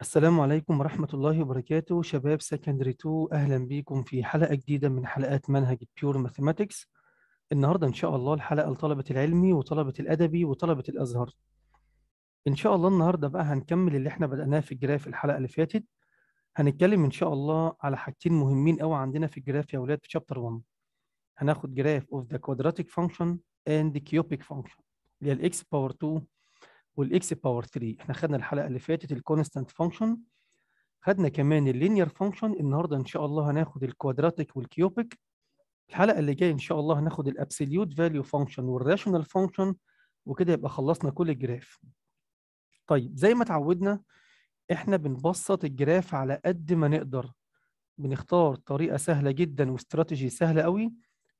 السلام عليكم ورحمة الله وبركاته شباب سكندري 2 أهلا بكم في حلقة جديدة من حلقات منهج بيور ماثيماتكس النهاردة إن شاء الله الحلقة لطلبة العلمي وطلبة الأدبي وطلبة الأزهر إن شاء الله النهاردة بقى هنكمل اللي إحنا بدأناه في الجراف الحلقة اللي فاتت هنتكلم إن شاء الله على حاجتين مهمين قوي عندنا في الجراف يا أولاد في شابتر 1 هناخد جراف of the quadratic function and the cubic function اللي هي الإكس باور 2 والاكس باور 3 احنا خدنا الحلقه اللي فاتت الكونستانت فانكشن خدنا كمان اللينير فانكشن النهارده ان شاء الله هناخد الكوادراتيك والكيوبيك الحلقه اللي جايه ان شاء الله هناخد الابسوليوت فاليو فانكشن والراشونال فانكشن وكده يبقى خلصنا كل الجراف طيب زي ما اتعودنا احنا بنبسط الجراف على قد ما نقدر بنختار طريقه سهله جدا واستراتيجي سهله قوي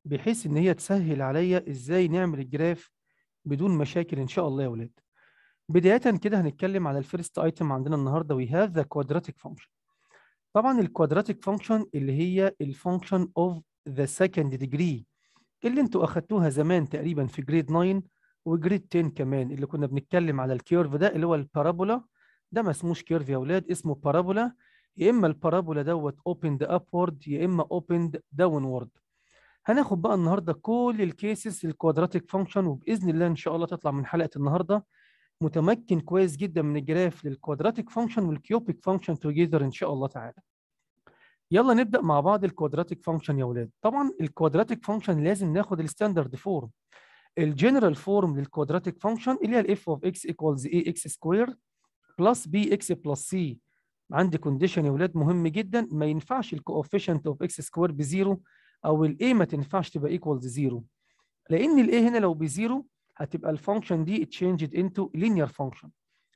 بحيث ان هي تسهل عليا ازاي نعمل الجراف بدون مشاكل ان شاء الله يا ولاد بداية كده هنتكلم على الفيرست ايتم عندنا النهارده وي هاف ذا كوادراتيك فانكشن طبعا الكوادراتيك فانكشن اللي هي الفانكشن اوف ذا سكند ديجري اللي انتوا اخدتوها زمان تقريبا في جريد 9 وجريد 10 كمان اللي كنا بنتكلم على الكيرف ده اللي هو البارابولا ده ما اسموش كيرف يا اولاد اسمه بارابولا يا اما البارابولا دوت اوبند ابورد يا اما اوبند داونورد هناخد بقى النهارده كل الكيسز الكوادراتيك فانكشن وباذن الله ان شاء الله تطلع من حلقه النهارده متمكن كويس جدا من الجراف للكوادراتيك فانكشن والكيوبيك فانكشن توجيذر ان شاء الله تعالى يلا نبدا مع بعض الكوادراتيك فانكشن يا اولاد طبعا الكوادراتيك فانكشن لازم ناخد الستاندرد فورم الجنرال فورم للكوادراتيك فانكشن اللي هي الاف اوف اكس ايكوالز اي اكس سكوير بلس بي اكس بلس سي عندي كونديشن يا اولاد مهم جدا ما ينفعش الكوفيشنت اوف اكس سكوير بزيرو او الاي ما تنفعش تبقى ايكوالز زيرو لان الاي هنا لو بزيرو هتبقى الفانكشن دي اتشينجد انتو لينير فانكشن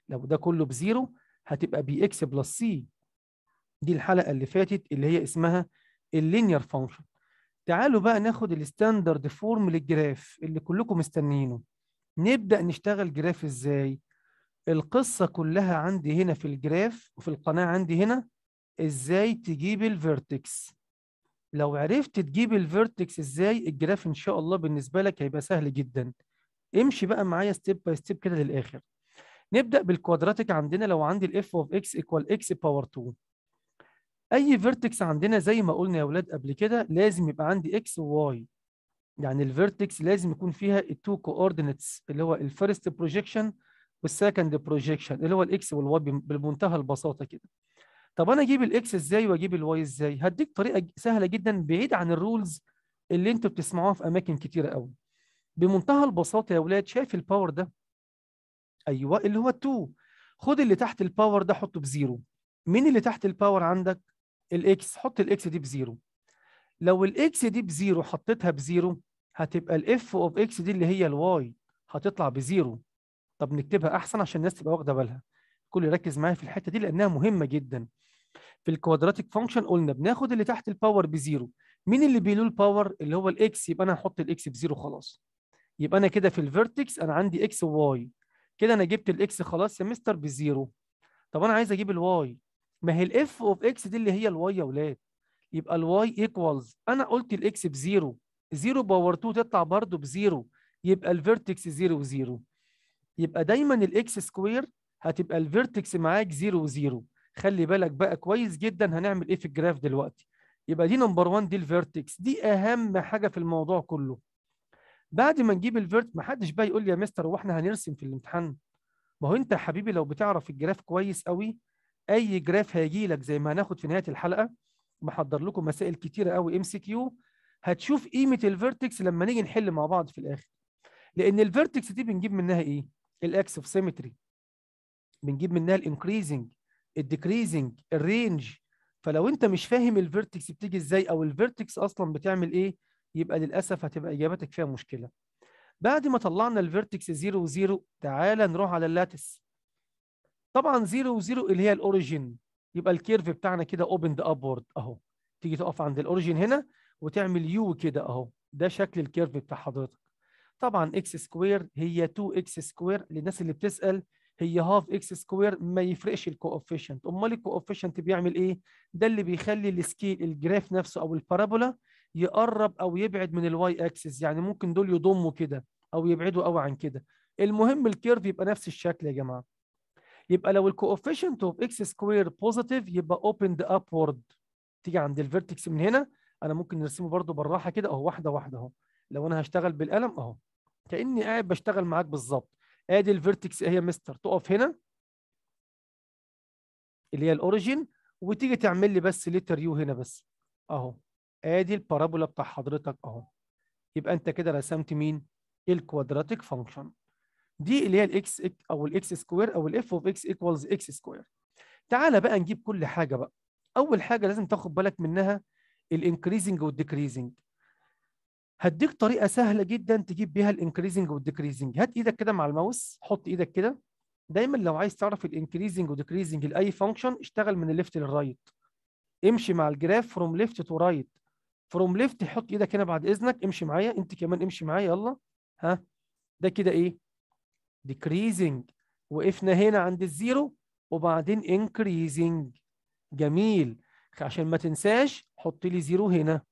لو ده كله بزيرو هتبقى بي اكس بلس سي دي الحلقه اللي فاتت اللي هي اسمها اللينير فانكشن تعالوا بقى ناخد الستاندرد فورم للجراف اللي كلكم مستنيينه نبدا نشتغل جراف ازاي القصه كلها عندي هنا في الجراف وفي القناه عندي هنا ازاي تجيب الفيرتكس لو عرفت تجيب الفيرتكس ازاي الجراف ان شاء الله بالنسبه لك هيبقى سهل جدا امشي بقى معايا ستيب باي ستيب كده للاخر نبدا بالكوادراتيك عندنا لو عندي الاف اوف اكس ايكوال اكس باور 2 اي فيرتكس عندنا زي ما قلنا يا اولاد قبل كده لازم يبقى عندي اكس وواي يعني الفيرتكس لازم يكون فيها التو كووردينتس اللي هو الفيرست بروجيكشن والسكند بروجيكشن اللي هو الاكس والواي بمنتهى البساطه كده طب انا اجيب الاكس ازاي واجيب الواي ازاي هديك طريقه سهله جدا بعيد عن الرولز اللي انتوا بتسمعوها في اماكن كتيره قوي بمنتهى البساطه يا اولاد شايف الباور ده ايوه اللي هو 2 خد اللي تحت الباور ده حطه بزيرو مين اللي تحت الباور عندك الاكس حط الاكس دي بزيرو لو الاكس دي بزيرو حطيتها بزيرو هتبقى الاف اوف اكس دي اللي هي الواي هتطلع بزيرو طب نكتبها احسن عشان الناس تبقى واخده بالها الكل يركز معايا في الحته دي لانها مهمه جدا في الكوادراتيك فانكشن قلنا بناخد اللي تحت الباور بزيرو مين اللي بيلو الباور اللي هو الاكس يبقى انا هحط الاكس بزيرو خلاص يبقى انا كده في الفيرتكس انا عندي اكس وواي كده انا جبت الاكس خلاص يا مستر بزيرو طب انا عايز اجيب الواي ما هي الاف اوف اكس دي اللي هي الواي يا اولاد يبقى الواي ايكوالز انا قلت الاكس بزيرو زيرو باور 2 تطلع برضه بزيرو يبقى الفيرتكس زيرو زيرو يبقى دايما الاكس سكوير هتبقى الفيرتكس معاك زيرو زيرو خلي بالك بقى كويس جدا هنعمل ايه في الجراف دلوقتي يبقى دي نمبر 1 دي الفيرتكس دي اهم حاجه في الموضوع كله بعد ما نجيب الفيرت ما حدش بقى يقول لي يا مستر هو احنا هنرسم في الامتحان ما هو انت يا حبيبي لو بتعرف الجراف كويس قوي اي جراف هيجي لك زي ما هناخد في نهايه الحلقه محضر لكم مسائل كتيره قوي ام سي كيو هتشوف قيمه الفيرتكس لما نيجي نحل مع بعض في الاخر لان الفيرتكس دي بنجيب منها ايه الاكس اوف سيمتري بنجيب منها الانكريزنج الديكريزنج الرينج فلو انت مش فاهم الفيرتكس بتيجي ازاي او الفيرتكس اصلا بتعمل ايه يبقى للأسف هتبقى إجابتك فيها مشكلة بعد ما طلعنا الفيرتكس 0 و0 تعالى نروح على اللاتس طبعا 0 و0 اللي هي الأوريجين يبقى الكيرف بتاعنا كده اوبند ابورد أهو تيجي تقف عند الأوريجين هنا وتعمل يو كده أهو ده شكل الكيرف بتاع حضرتك طبعا اكس سكوير هي 2 اكس سكوير للناس اللي بتسأل هي هاف اكس سكوير ما يفرقش الكوفيشنت امال الكوفيشنت بيعمل ايه ده اللي بيخلي السكيل الجراف نفسه او البارابولا يقرب او يبعد من الواي اكسس يعني ممكن دول يضموا كده او يبعدوا قوي عن كده المهم الكيرف يبقى نفس الشكل يا جماعه يبقى لو الكوفيشنت اوف اكس سكوير بوزيتيف يبقى اوبند ابورد تيجي عند الفيرتكس من هنا انا ممكن نرسمه برده بالراحه كده اهو واحده واحده اهو لو انا هشتغل بالقلم اهو كاني قاعد بشتغل معاك بالظبط ادي الفيرتكس اهي يا مستر تقف هنا اللي هي الاوريجين وتيجي تعمل لي بس ليتر يو هنا بس اهو ادي البارابولا بتاع حضرتك اهو يبقى انت كده رسمت مين الكوادراتيك فانكشن دي اللي هي الاكس او الاكس سكوير او الاف اوف اكس ايكوالز اكس سكوير تعالى بقى نجيب كل حاجه بقى اول حاجه لازم تاخد بالك منها الانكريزنج والديكريزنج هديك طريقه سهله جدا تجيب بيها الانكريزنج والديكريزنج هات ايدك كده مع الماوس حط ايدك كده دايما لو عايز تعرف الانكريزنج والديكريزنج لاي فانكشن اشتغل من الليفت للرايت امشي مع الجراف فروم ليفت تو رايت فروم ليفت حط ايدك هنا بعد اذنك امشي معايا انت كمان امشي معايا يلا ها ده كده ايه ديكريزنج وقفنا هنا عند الزيرو وبعدين انكريزنج جميل عشان ما تنساش حط لي زيرو هنا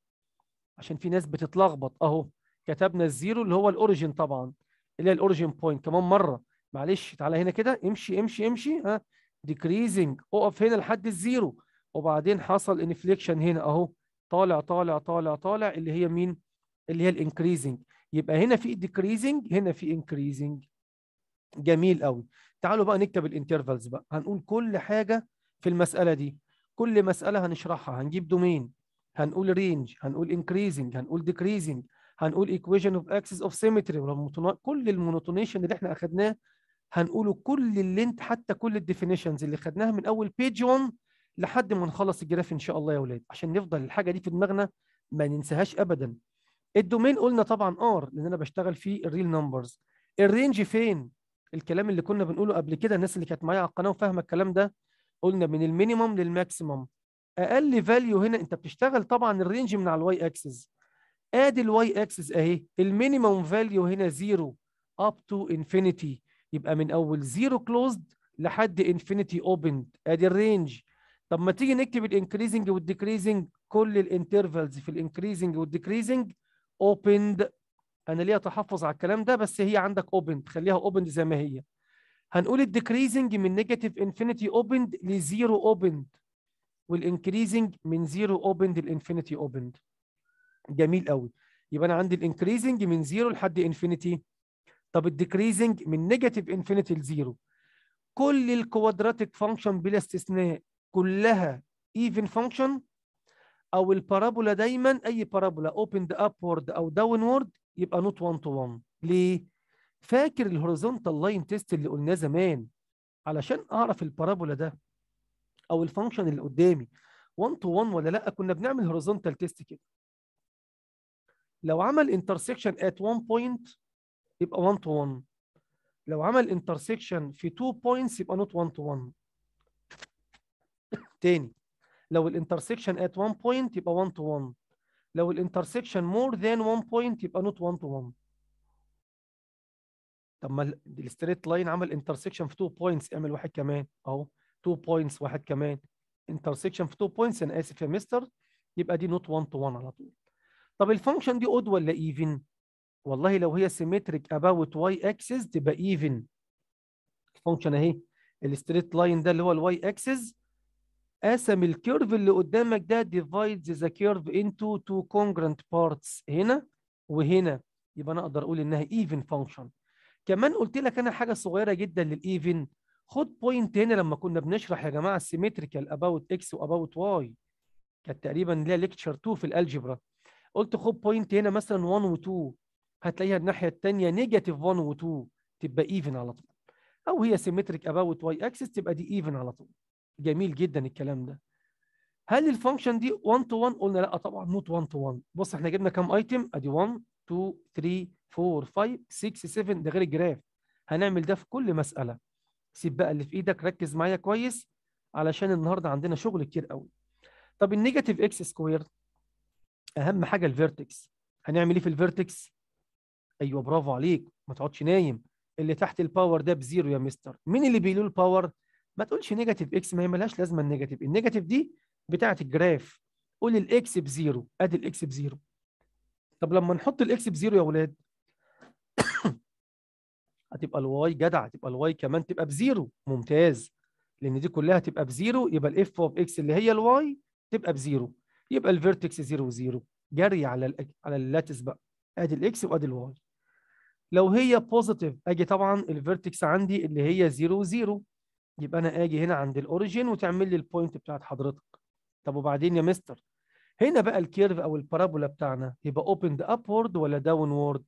عشان في ناس بتتلخبط اهو كتبنا الزيرو اللي هو الاوريجين طبعا اللي هي الاوريجين بوينت كمان مره معلش تعالى هنا كده امشي امشي امشي ها ديكريزنج اقف هنا لحد الزيرو وبعدين حصل انفليكشن هنا اهو طالع طالع طالع طالع اللي هي مين اللي هي الانكريزنج يبقى هنا في ديكريزنج هنا في انكريزنج جميل قوي تعالوا بقى نكتب الانترفالز بقى هنقول كل حاجه في المساله دي كل مساله هنشرحها هنجيب دومين هنقول رينج هنقول انكريزنج هنقول ديكريزنج هنقول ايكويشن اوف اكسس اوف سيمتري كل المونوتونيشن اللي احنا اخدناه هنقوله كل اللي انت حتى كل الديفينيشنز اللي خدناها من اول بيج 1 لحد ما نخلص الجراف ان شاء الله يا اولاد عشان نفضل الحاجه دي في دماغنا ما ننساهاش ابدا الدومين قلنا طبعا ار لان انا بشتغل في الريل نمبرز الرينج فين الكلام اللي كنا بنقوله قبل كده الناس اللي كانت معايا على القناه وفاهمه الكلام ده قلنا من المينيمم للماكسيمم اقل فاليو هنا انت بتشتغل طبعا الرينج من على الواي اكسس ادي الواي اكسس اهي المينيمم فاليو هنا زيرو اب تو انفينيتي يبقى من اول زيرو كلوزد لحد انفينيتي اوبند ادي الرينج طب ما تيجي نكتب الانكريزنج والديكريزنج كل الانترفالز في الانكريزنج والديكريزنج اوبند انا ليا تحفظ على الكلام ده بس هي عندك اوبند خليها اوبند زي ما هي هنقول الديكريزنج من نيجاتيف انفينيتي اوبند لزيرو اوبند والانكريزنج من زيرو اوبند لانفينيتي اوبند جميل قوي يبقى انا عندي الانكريزنج من زيرو لحد انفينيتي طب الديكريزنج من نيجاتيف انفينيتي لزيرو كل الكوادراتيك فانكشن بلا استثناء كلها even function او البارابولا دايما اي بارابولا opened upward او downward يبقى not one to one ليه؟ فاكر الهوريزونتال لاين تيست اللي قلناه زمان علشان اعرف البارابولا ده او الفانكشن اللي قدامي 1 تو 1 ولا لا كنا بنعمل هوريزونتال تيست كده لو عمل انترسكشن ات 1 بوينت يبقى 1 تو 1 لو عمل انترسكشن في 2 بوينتس يبقى نوت 1 تو 1 تاني لو الانترسكشن ات 1 بوينت يبقى 1 تو 1 لو الانترسكشن مور ذان 1 بوينت يبقى نوت 1 تو 1 طب ما الستريت لاين عمل انترسكشن في 2 بوينتس اعمل واحد كمان اهو 2 بوينتس واحد كمان انترسكشن في 2 بوينتس انا اسف يا مستر يبقى دي نوت 1 تو 1 على طول طب الفانكشن دي اود ولا ايفن والله لو هي سيمتريك اباوت واي اكسس تبقى ايفن الفانكشن اهي الستريت لاين ده اللي هو الواي اكسس قسم الكيرف اللي قدامك ده divides the curve into two congruent parts هنا وهنا يبقى انا اقدر اقول انها even function كمان قلت لك انا حاجه صغيره جدا للايفن خد بوينت هنا لما كنا بنشرح يا جماعه السيمتريكال اباوت اكس واباوت واي كانت تقريبا ليها ليكتشر 2 في الالجبرا قلت خد بوينت هنا مثلا 1 و2 هتلاقيها الناحيه الثانيه نيجاتيف 1 و2 تبقى ايفن على طول او هي سيمتريك اباوت واي اكسس تبقى دي ايفن على طول جميل جدا الكلام ده هل الفانكشن دي 1 تو 1 قلنا لا طبعا نوت 1 تو 1 بص احنا جبنا كام ايتم ادي 1 2 3 4 5 6 7 ده غير الجراف هنعمل ده في كل مساله سيب بقى اللي في ايدك ركز معايا كويس علشان النهارده عندنا شغل كتير قوي طب النيجاتيف اكس سكوير اهم حاجه الفيرتكس هنعمل ايه في الفيرتكس ايوه برافو عليك ما تقعدش نايم اللي تحت الباور ده بزيرو يا مستر مين اللي بيقول الباور ما تقولش نيجاتيف اكس ما هي مالهاش لازمه النيجاتيف النيجاتيف دي بتاعه الجراف قول الاكس بزيرو ادي الاكس بزيرو طب لما نحط الاكس بزيرو يا ولاد هتبقى الواي جدع هتبقى الواي كمان تبقى بزيرو ممتاز لان دي كلها تبقى بزيرو يبقى الاف اوف اكس اللي هي الواي تبقى بزيرو يبقى الفيرتكس زيرو زيرو جري على الـ على اللاتس بقى ادي الاكس وادي الواي لو هي بوزيتيف اجي طبعا الفيرتكس عندي اللي هي زيرو زيرو يبقى انا اجي هنا عند الاوريجين وتعمل لي البوينت بتاعت حضرتك طب وبعدين يا مستر هنا بقى الكيرف او البارابولا بتاعنا يبقى اوبند ابورد ولا وورد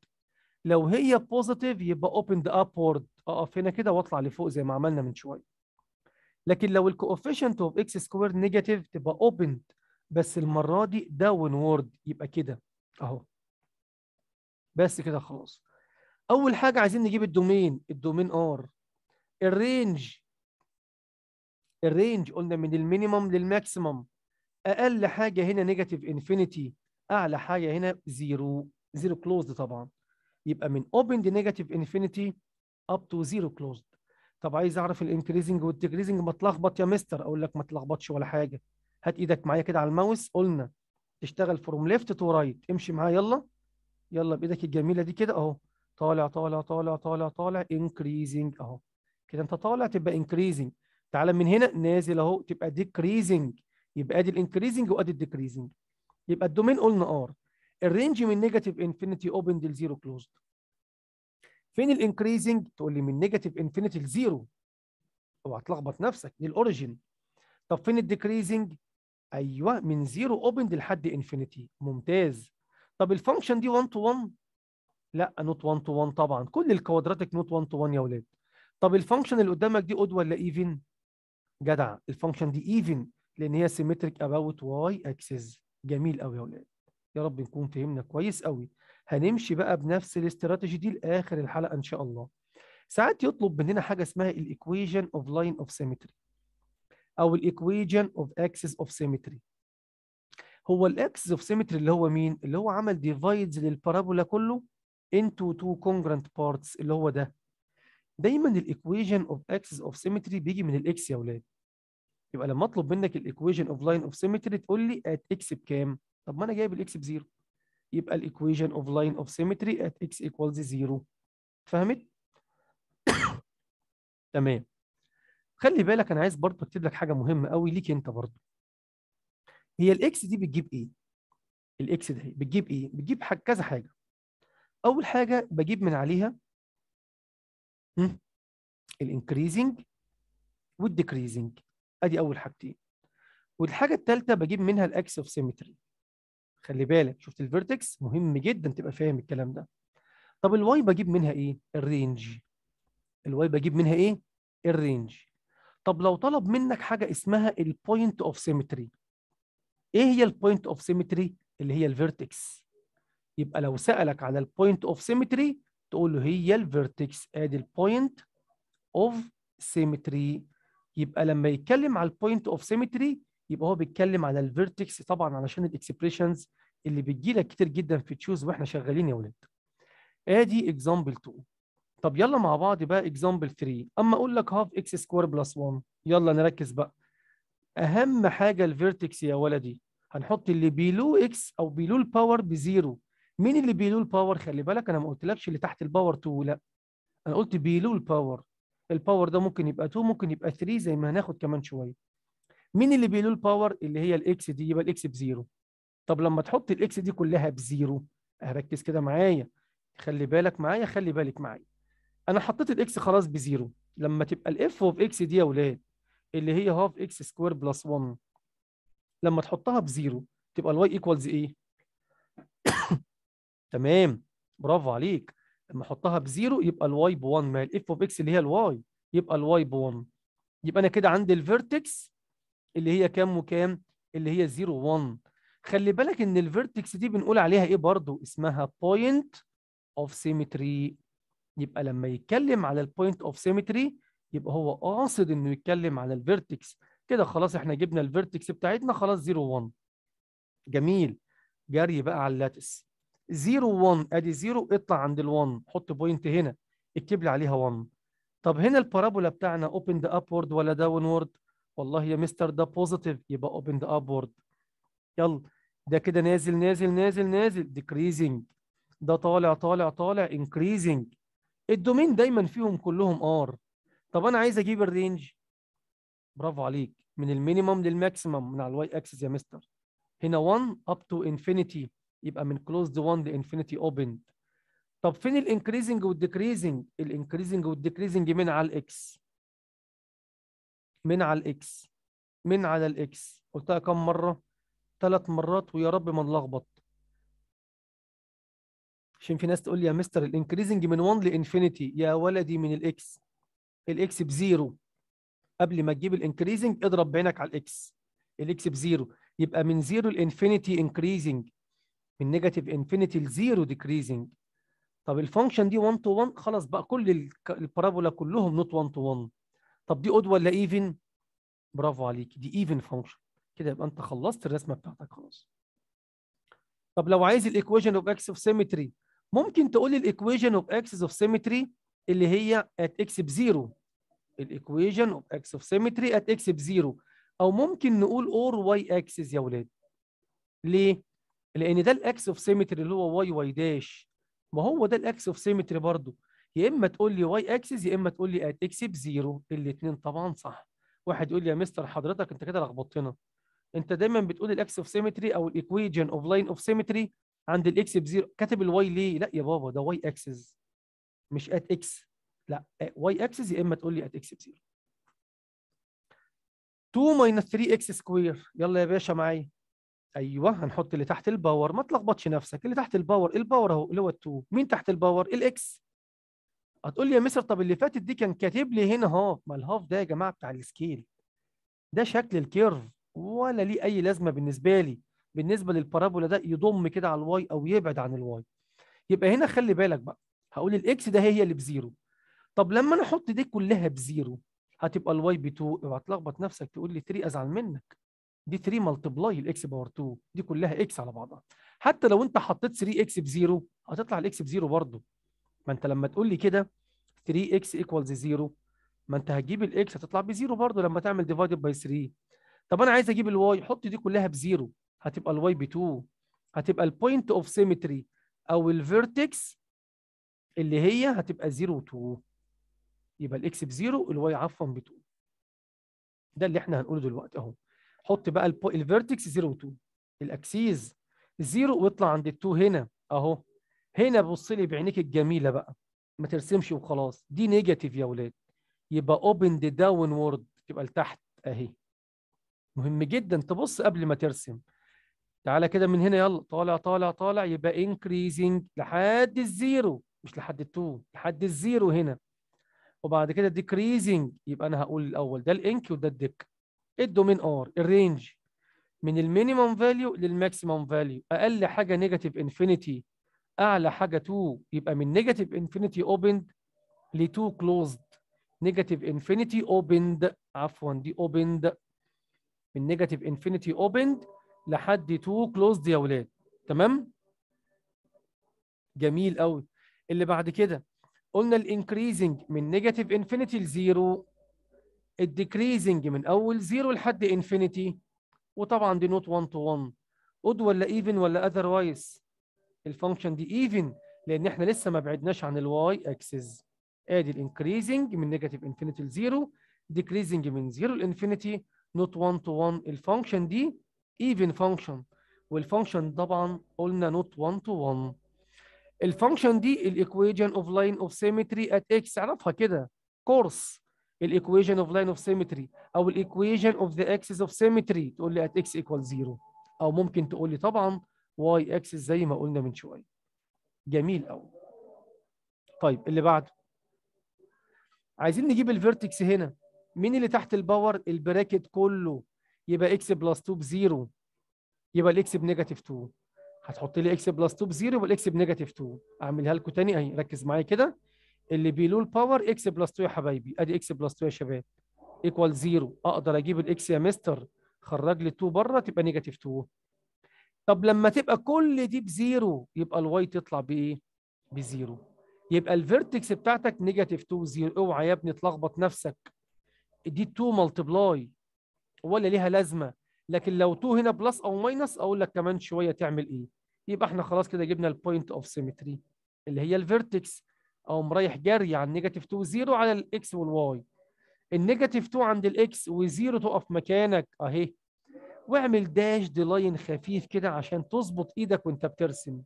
لو هي بوزيتيف يبقى اوبند ابورد اقف هنا كده واطلع لفوق زي ما عملنا من شويه لكن لو الكوفيشنت اوف اكس سكوير نيجاتيف تبقى اوبند بس المره دي داون وورد يبقى كده اهو بس كده خلاص اول حاجه عايزين نجيب الدومين الدومين ار الرينج الرينج قلنا من المينيمم للماكسيمم اقل حاجه هنا نيجاتيف انفينيتي اعلى حاجه هنا زيرو زيرو كلوزد طبعا يبقى من اوبند نيجاتيف انفينيتي اب تو زيرو كلوزد طب عايز اعرف الانكريزنج والديكريزنج تلخبط يا مستر اقول لك ما تلخبطش ولا حاجه هات ايدك معايا كده على الماوس قلنا تشتغل فروم ليفت تو رايت امشي معايا يلا يلا بايدك الجميله دي كده اهو طالع طالع طالع طالع طالع انكريزنج اهو كده انت طالع تبقى انكريزنج تعالى من هنا نازل اهو تبقى ديكريزنج يبقى ادي الانكريزنج وادي الديكريزنج يبقى الدومين قلنا ار الرينج من نيجاتيف انفينيتي اوبن لزيرو كلوزد فين الانكريزنج تقول لي من نيجاتيف انفينيتي لزيرو اوعى تلخبط نفسك دي طب فين الديكريزنج ايوه من زيرو اوبن لحد انفينيتي ممتاز طب الفانكشن دي 1 تو 1 لا نوت 1 تو 1 طبعا كل الكوادراتيك نوت 1 تو 1 يا اولاد طب الفانكشن اللي قدامك دي اود ولا ايفن جدع الفانكشن دي ايفن لان هي سيمتريك اباوت واي اكسس جميل قوي يا ولاد يا رب نكون فهمنا كويس قوي هنمشي بقى بنفس الاستراتيجي دي لاخر الحلقه ان شاء الله ساعات يطلب مننا حاجه اسمها الايكويجن اوف لاين اوف سيمتري او الايكويجن اوف اكسس اوف سيمتري هو الاكسس اوف سيمتري اللي هو مين اللي هو عمل ديفايدز للبارابولا كله انتو تو كونجرنت بارتس اللي هو ده دايما الايكويجن اوف اكسس اوف سيمتري بيجي من الاكس يا اولاد يبقى لما اطلب منك الايكويشن اوف لاين اوف سيمتري تقول لي ات اكس بكام؟ طب ما انا جايب الاكس بزيرو يبقى الايكويشن اوف لاين اوف سيمتري ات اكس ايكوالز زيرو فهمت؟ تمام خلي بالك انا عايز برضه اكتب لك حاجه مهمه قوي ليك انت برضه هي الاكس دي بتجيب ايه؟ الاكس ده بتجيب ايه؟ بتجيب حاجة كذا حاجه اول حاجه بجيب من عليها الانكريزنج والديكريزنج ادي اول حاجتين والحاجه الثالثه بجيب منها الاكس اوف سيمتري خلي بالك شفت الفيرتكس مهم جدا تبقى فاهم الكلام ده طب الواي بجيب منها ايه الرينج الواي بجيب منها ايه الرينج طب لو طلب منك حاجه اسمها البوينت اوف سيمتري ايه هي البوينت اوف سيمتري اللي هي الفيرتكس يبقى لو سالك على البوينت اوف سيمتري تقول له هي الفيرتكس ادي البوينت اوف سيمتري يبقى لما يتكلم على البوينت اوف سيمتري يبقى هو بيتكلم على الفيرتكس طبعا علشان الاكسبريشنز اللي بتجي لك كتير جدا في تشوز واحنا شغالين يا ولاد ادي اكزامبل 2 طب يلا مع بعض بقى اكزامبل 3 اما اقول لك هاف اكس سكوير بلس 1 يلا نركز بقى اهم حاجه الفيرتكس يا ولدي هنحط اللي بيلو اكس او بيلو الباور بزيرو مين اللي بيلو الباور خلي بالك انا ما قلتلكش اللي تحت الباور 2 لا انا قلت بيلو الباور الباور ده ممكن يبقى 2 ممكن يبقى 3 زي ما هناخد كمان شويه مين اللي بيلول الباور اللي هي الاكس دي يبقى الاكس بزيرو طب لما تحط الاكس دي كلها بزيرو ركز كده معايا خلي بالك معايا خلي بالك معايا انا حطيت الاكس خلاص بزيرو لما تبقى الاف اوف اكس دي يا اولاد اللي هي هاف اكس سكوير بلس 1 لما تحطها بزيرو تبقى الواي ايكوالز ايه تمام برافو عليك لما احطها بزيرو يبقى الواي ب 1 ما هي الاف اوف اكس اللي هي الواي يبقى الواي ب 1 يبقى انا كده عندي الفيرتكس اللي هي كام وكام اللي هي 0 1 خلي بالك ان الفيرتكس دي بنقول عليها ايه برضو اسمها بوينت اوف سيمتري يبقى لما يتكلم على البوينت اوف سيمتري يبقى هو قاصد انه يتكلم على الفيرتكس كده خلاص احنا جبنا الفيرتكس بتاعتنا خلاص 0 1 جميل جري بقى على اللاتس 0 1 ادي 0 اطلع عند ال1 حط بوينت هنا اكتب لي عليها 1 طب هنا البارابولا بتاعنا اوبن ذا ابورد ولا داونورد والله يا مستر ده بوزيتيف يبقى اوبن ذا ابورد يلا ده كده نازل نازل نازل نازل ديكريزنج ده طالع طالع طالع انكريزنج الدومين دايما فيهم كلهم ار طب انا عايز اجيب الرينج برافو عليك من المينيمم للماكسيمم من على الواي اكسس يا مستر هنا 1 اب تو انفينيتي يبقى من closed 1 لانفينيتي opened طب فين الانكريزنج والديكريزنج الانكريزنج والديكريزنج من على الاكس من على الاكس من على الاكس قلتها كم مره ثلاث مرات ويا رب ما نلخبط عشان في ناس تقول لي يا مستر الانكريزنج من 1 لانفينيتي يا ولدي من الاكس الاكس بزيرو قبل ما تجيب الانكريزنج اضرب بعينك على الاكس الاكس بزيرو يبقى من زيرو لانفينيتي انكريزنج من نيجاتيف انفينيتي لزيرو ديكريزنج طب الفانكشن دي 1 تو 1 خلاص بقى كل البارابولا كلهم نوت 1 تو 1 طب دي اود ولا ايفن برافو عليك دي ايفن فانكشن كده يبقى انت خلصت الرسمه بتاعتك خلاص طب لو عايز الايكويشن اوف اكس اوف سيمتري ممكن تقول لي الايكويشن اوف اكس اوف سيمتري اللي هي ات اكس بزيرو الايكويشن اوف اكس اوف سيمتري ات اكس بزيرو او ممكن نقول اور واي اكسس يا اولاد ليه لان ده الاكس اوف سيمتري اللي هو واي واي داش ما هو ده الاكس اوف سيمتري برضه يا اما تقول لي واي اكسس يا اما تقول لي ات اكس بزيرو الاثنين طبعا صح واحد يقول لي يا مستر حضرتك انت كده لخبطتنا انت دايما بتقول الاكس اوف سيمتري او الايكويجن اوف لاين اوف سيمتري عند الاكس بزيرو كاتب الواي ليه لا يا بابا ده واي اكسس مش ات اكس لا واي اكسس يا اما تقول لي ات اكس بزيرو 2 ماينس 3 اكس سكوير يلا يا باشا معايا ايوه هنحط اللي تحت الباور ما تلخبطش نفسك اللي تحت الباور الباور اهو اللي هو ال2 مين تحت الباور الاكس هتقول لي يا مستر طب اللي فاتت دي كان كاتب لي هنا هاف ما الهاف ده يا جماعه بتاع السكيل ده شكل الكيرف ولا ليه اي لازمه بالنسبه لي بالنسبه للبارابولا ده يضم كده على الواي او يبعد عن الواي يبقى هنا خلي بالك بقى هقول الاكس ده هي اللي بزيرو طب لما انا احط دي كلها بزيرو هتبقى الواي ب2 اوعى تلخبط نفسك تقول لي 3 ازعل منك دي 3 ملتبلاي الاكس باور 2 دي كلها اكس على بعضها حتى لو انت حطيت 3 اكس 0 هتطلع الاكس 0 برضه ما انت لما تقول لي كده 3 اكس ايكوالز 0 ما انت هتجيب الاكس هتطلع ب 0 برضه لما تعمل ديفايد باي 3 طب انا عايز اجيب الواي حط دي كلها ب 0 هتبقى الواي ب 2 هتبقى البوينت اوف سيمتري او الفيرتكس اللي هي هتبقى 0 و 2 يبقى الاكس 0 الواي عفوا ب 2 ده اللي احنا هنقوله دلوقتي اهو حط بقى الفيرتكس 0 و 2 الاكسيز 0 واطلع عند ال 2 هنا اهو هنا بص لي بعينيك الجميله بقى ما ترسمش وخلاص دي نيجاتيف يا ولاد يبقى اوبن داون وورد تبقى لتحت اهي مهم جدا تبص قبل ما ترسم تعالى كده من هنا يلا طالع طالع طالع يبقى انكريزنج لحد الزيرو مش لحد التو لحد الزيرو هنا وبعد كده ديكريزنج يبقى انا هقول الاول ده الانك وده الدك الدومين ار الرينج من المينيمم فاليو للماكسيمم فاليو اقل حاجه نيجاتيف انفينيتي اعلى حاجه 2 يبقى من نيجاتيف انفينيتي اوبند ل 2 كلوزد نيجاتيف انفينيتي اوبند عفوا دي اوبند من نيجاتيف انفينيتي اوبند لحد 2 كلوزد يا ولاد تمام جميل قوي اللي بعد كده قلنا الانكريزنج من نيجاتيف انفينيتي لزيرو الديكريزنج من اول زيرو لحد انفينيتي وطبعا دي نوت 1 تو 1 اود ولا ايفن ولا اذروايز الفانكشن دي ايفن لان احنا لسه ما بعدناش عن الواي اكسس ادي الانكريزنج من نيجاتيف انفينيتي لزيرو ديكريزنج من زيرو لانفينيتي نوت 1 تو 1 الفانكشن دي ايفن فانكشن والفانكشن طبعا قلنا نوت 1 تو 1 الفانكشن دي الايكويجن اوف لاين اوف سيمتري ات اكس اعرفها كده كورس الايكويشن اوف لاين اوف سيمتري او الايكويشن اوف ذا اكسس اوف سيمتري تقول لي ات اكس ايكوال زيرو او ممكن تقول لي طبعا واي اكسس زي ما قلنا من شويه جميل قوي طيب اللي بعده عايزين نجيب الفيرتكس هنا مين اللي تحت الباور البراكت كله يبقى اكس بلس 2 بزيرو يبقى الاكس بنيجاتيف 2 هتحط لي اكس بلس 2 بزيرو يبقى الاكس بنيجاتيف 2 اعملها لكم تاني اهي ركز معايا كده اللي بيلو الباور اكس بلس 2 يا حبايبي ادي اكس بلس 2 يا شباب ايكوال 0 اقدر اجيب الاكس يا مستر خرج لي 2 بره تبقى نيجاتيف 2 طب لما تبقى كل دي بزيرو يبقى الواي تطلع بايه؟ بزيرو يبقى الفيرتكس بتاعتك نيجاتيف 2 0 اوعى يا ابني تلخبط نفسك دي 2 ملتبلاي ولا ليها لازمه لكن لو 2 هنا بلس او ماينس اقول لك كمان شويه تعمل ايه؟ يبقى احنا خلاص كده جبنا البوينت اوف سيمتري اللي هي الفيرتكس او رايح جري على النيجاتيف 2 0 على الاكس والواي النيجاتيف 2 عند الاكس و0 تقف مكانك اهي واعمل داش لاين خفيف كده عشان تظبط ايدك وانت بترسم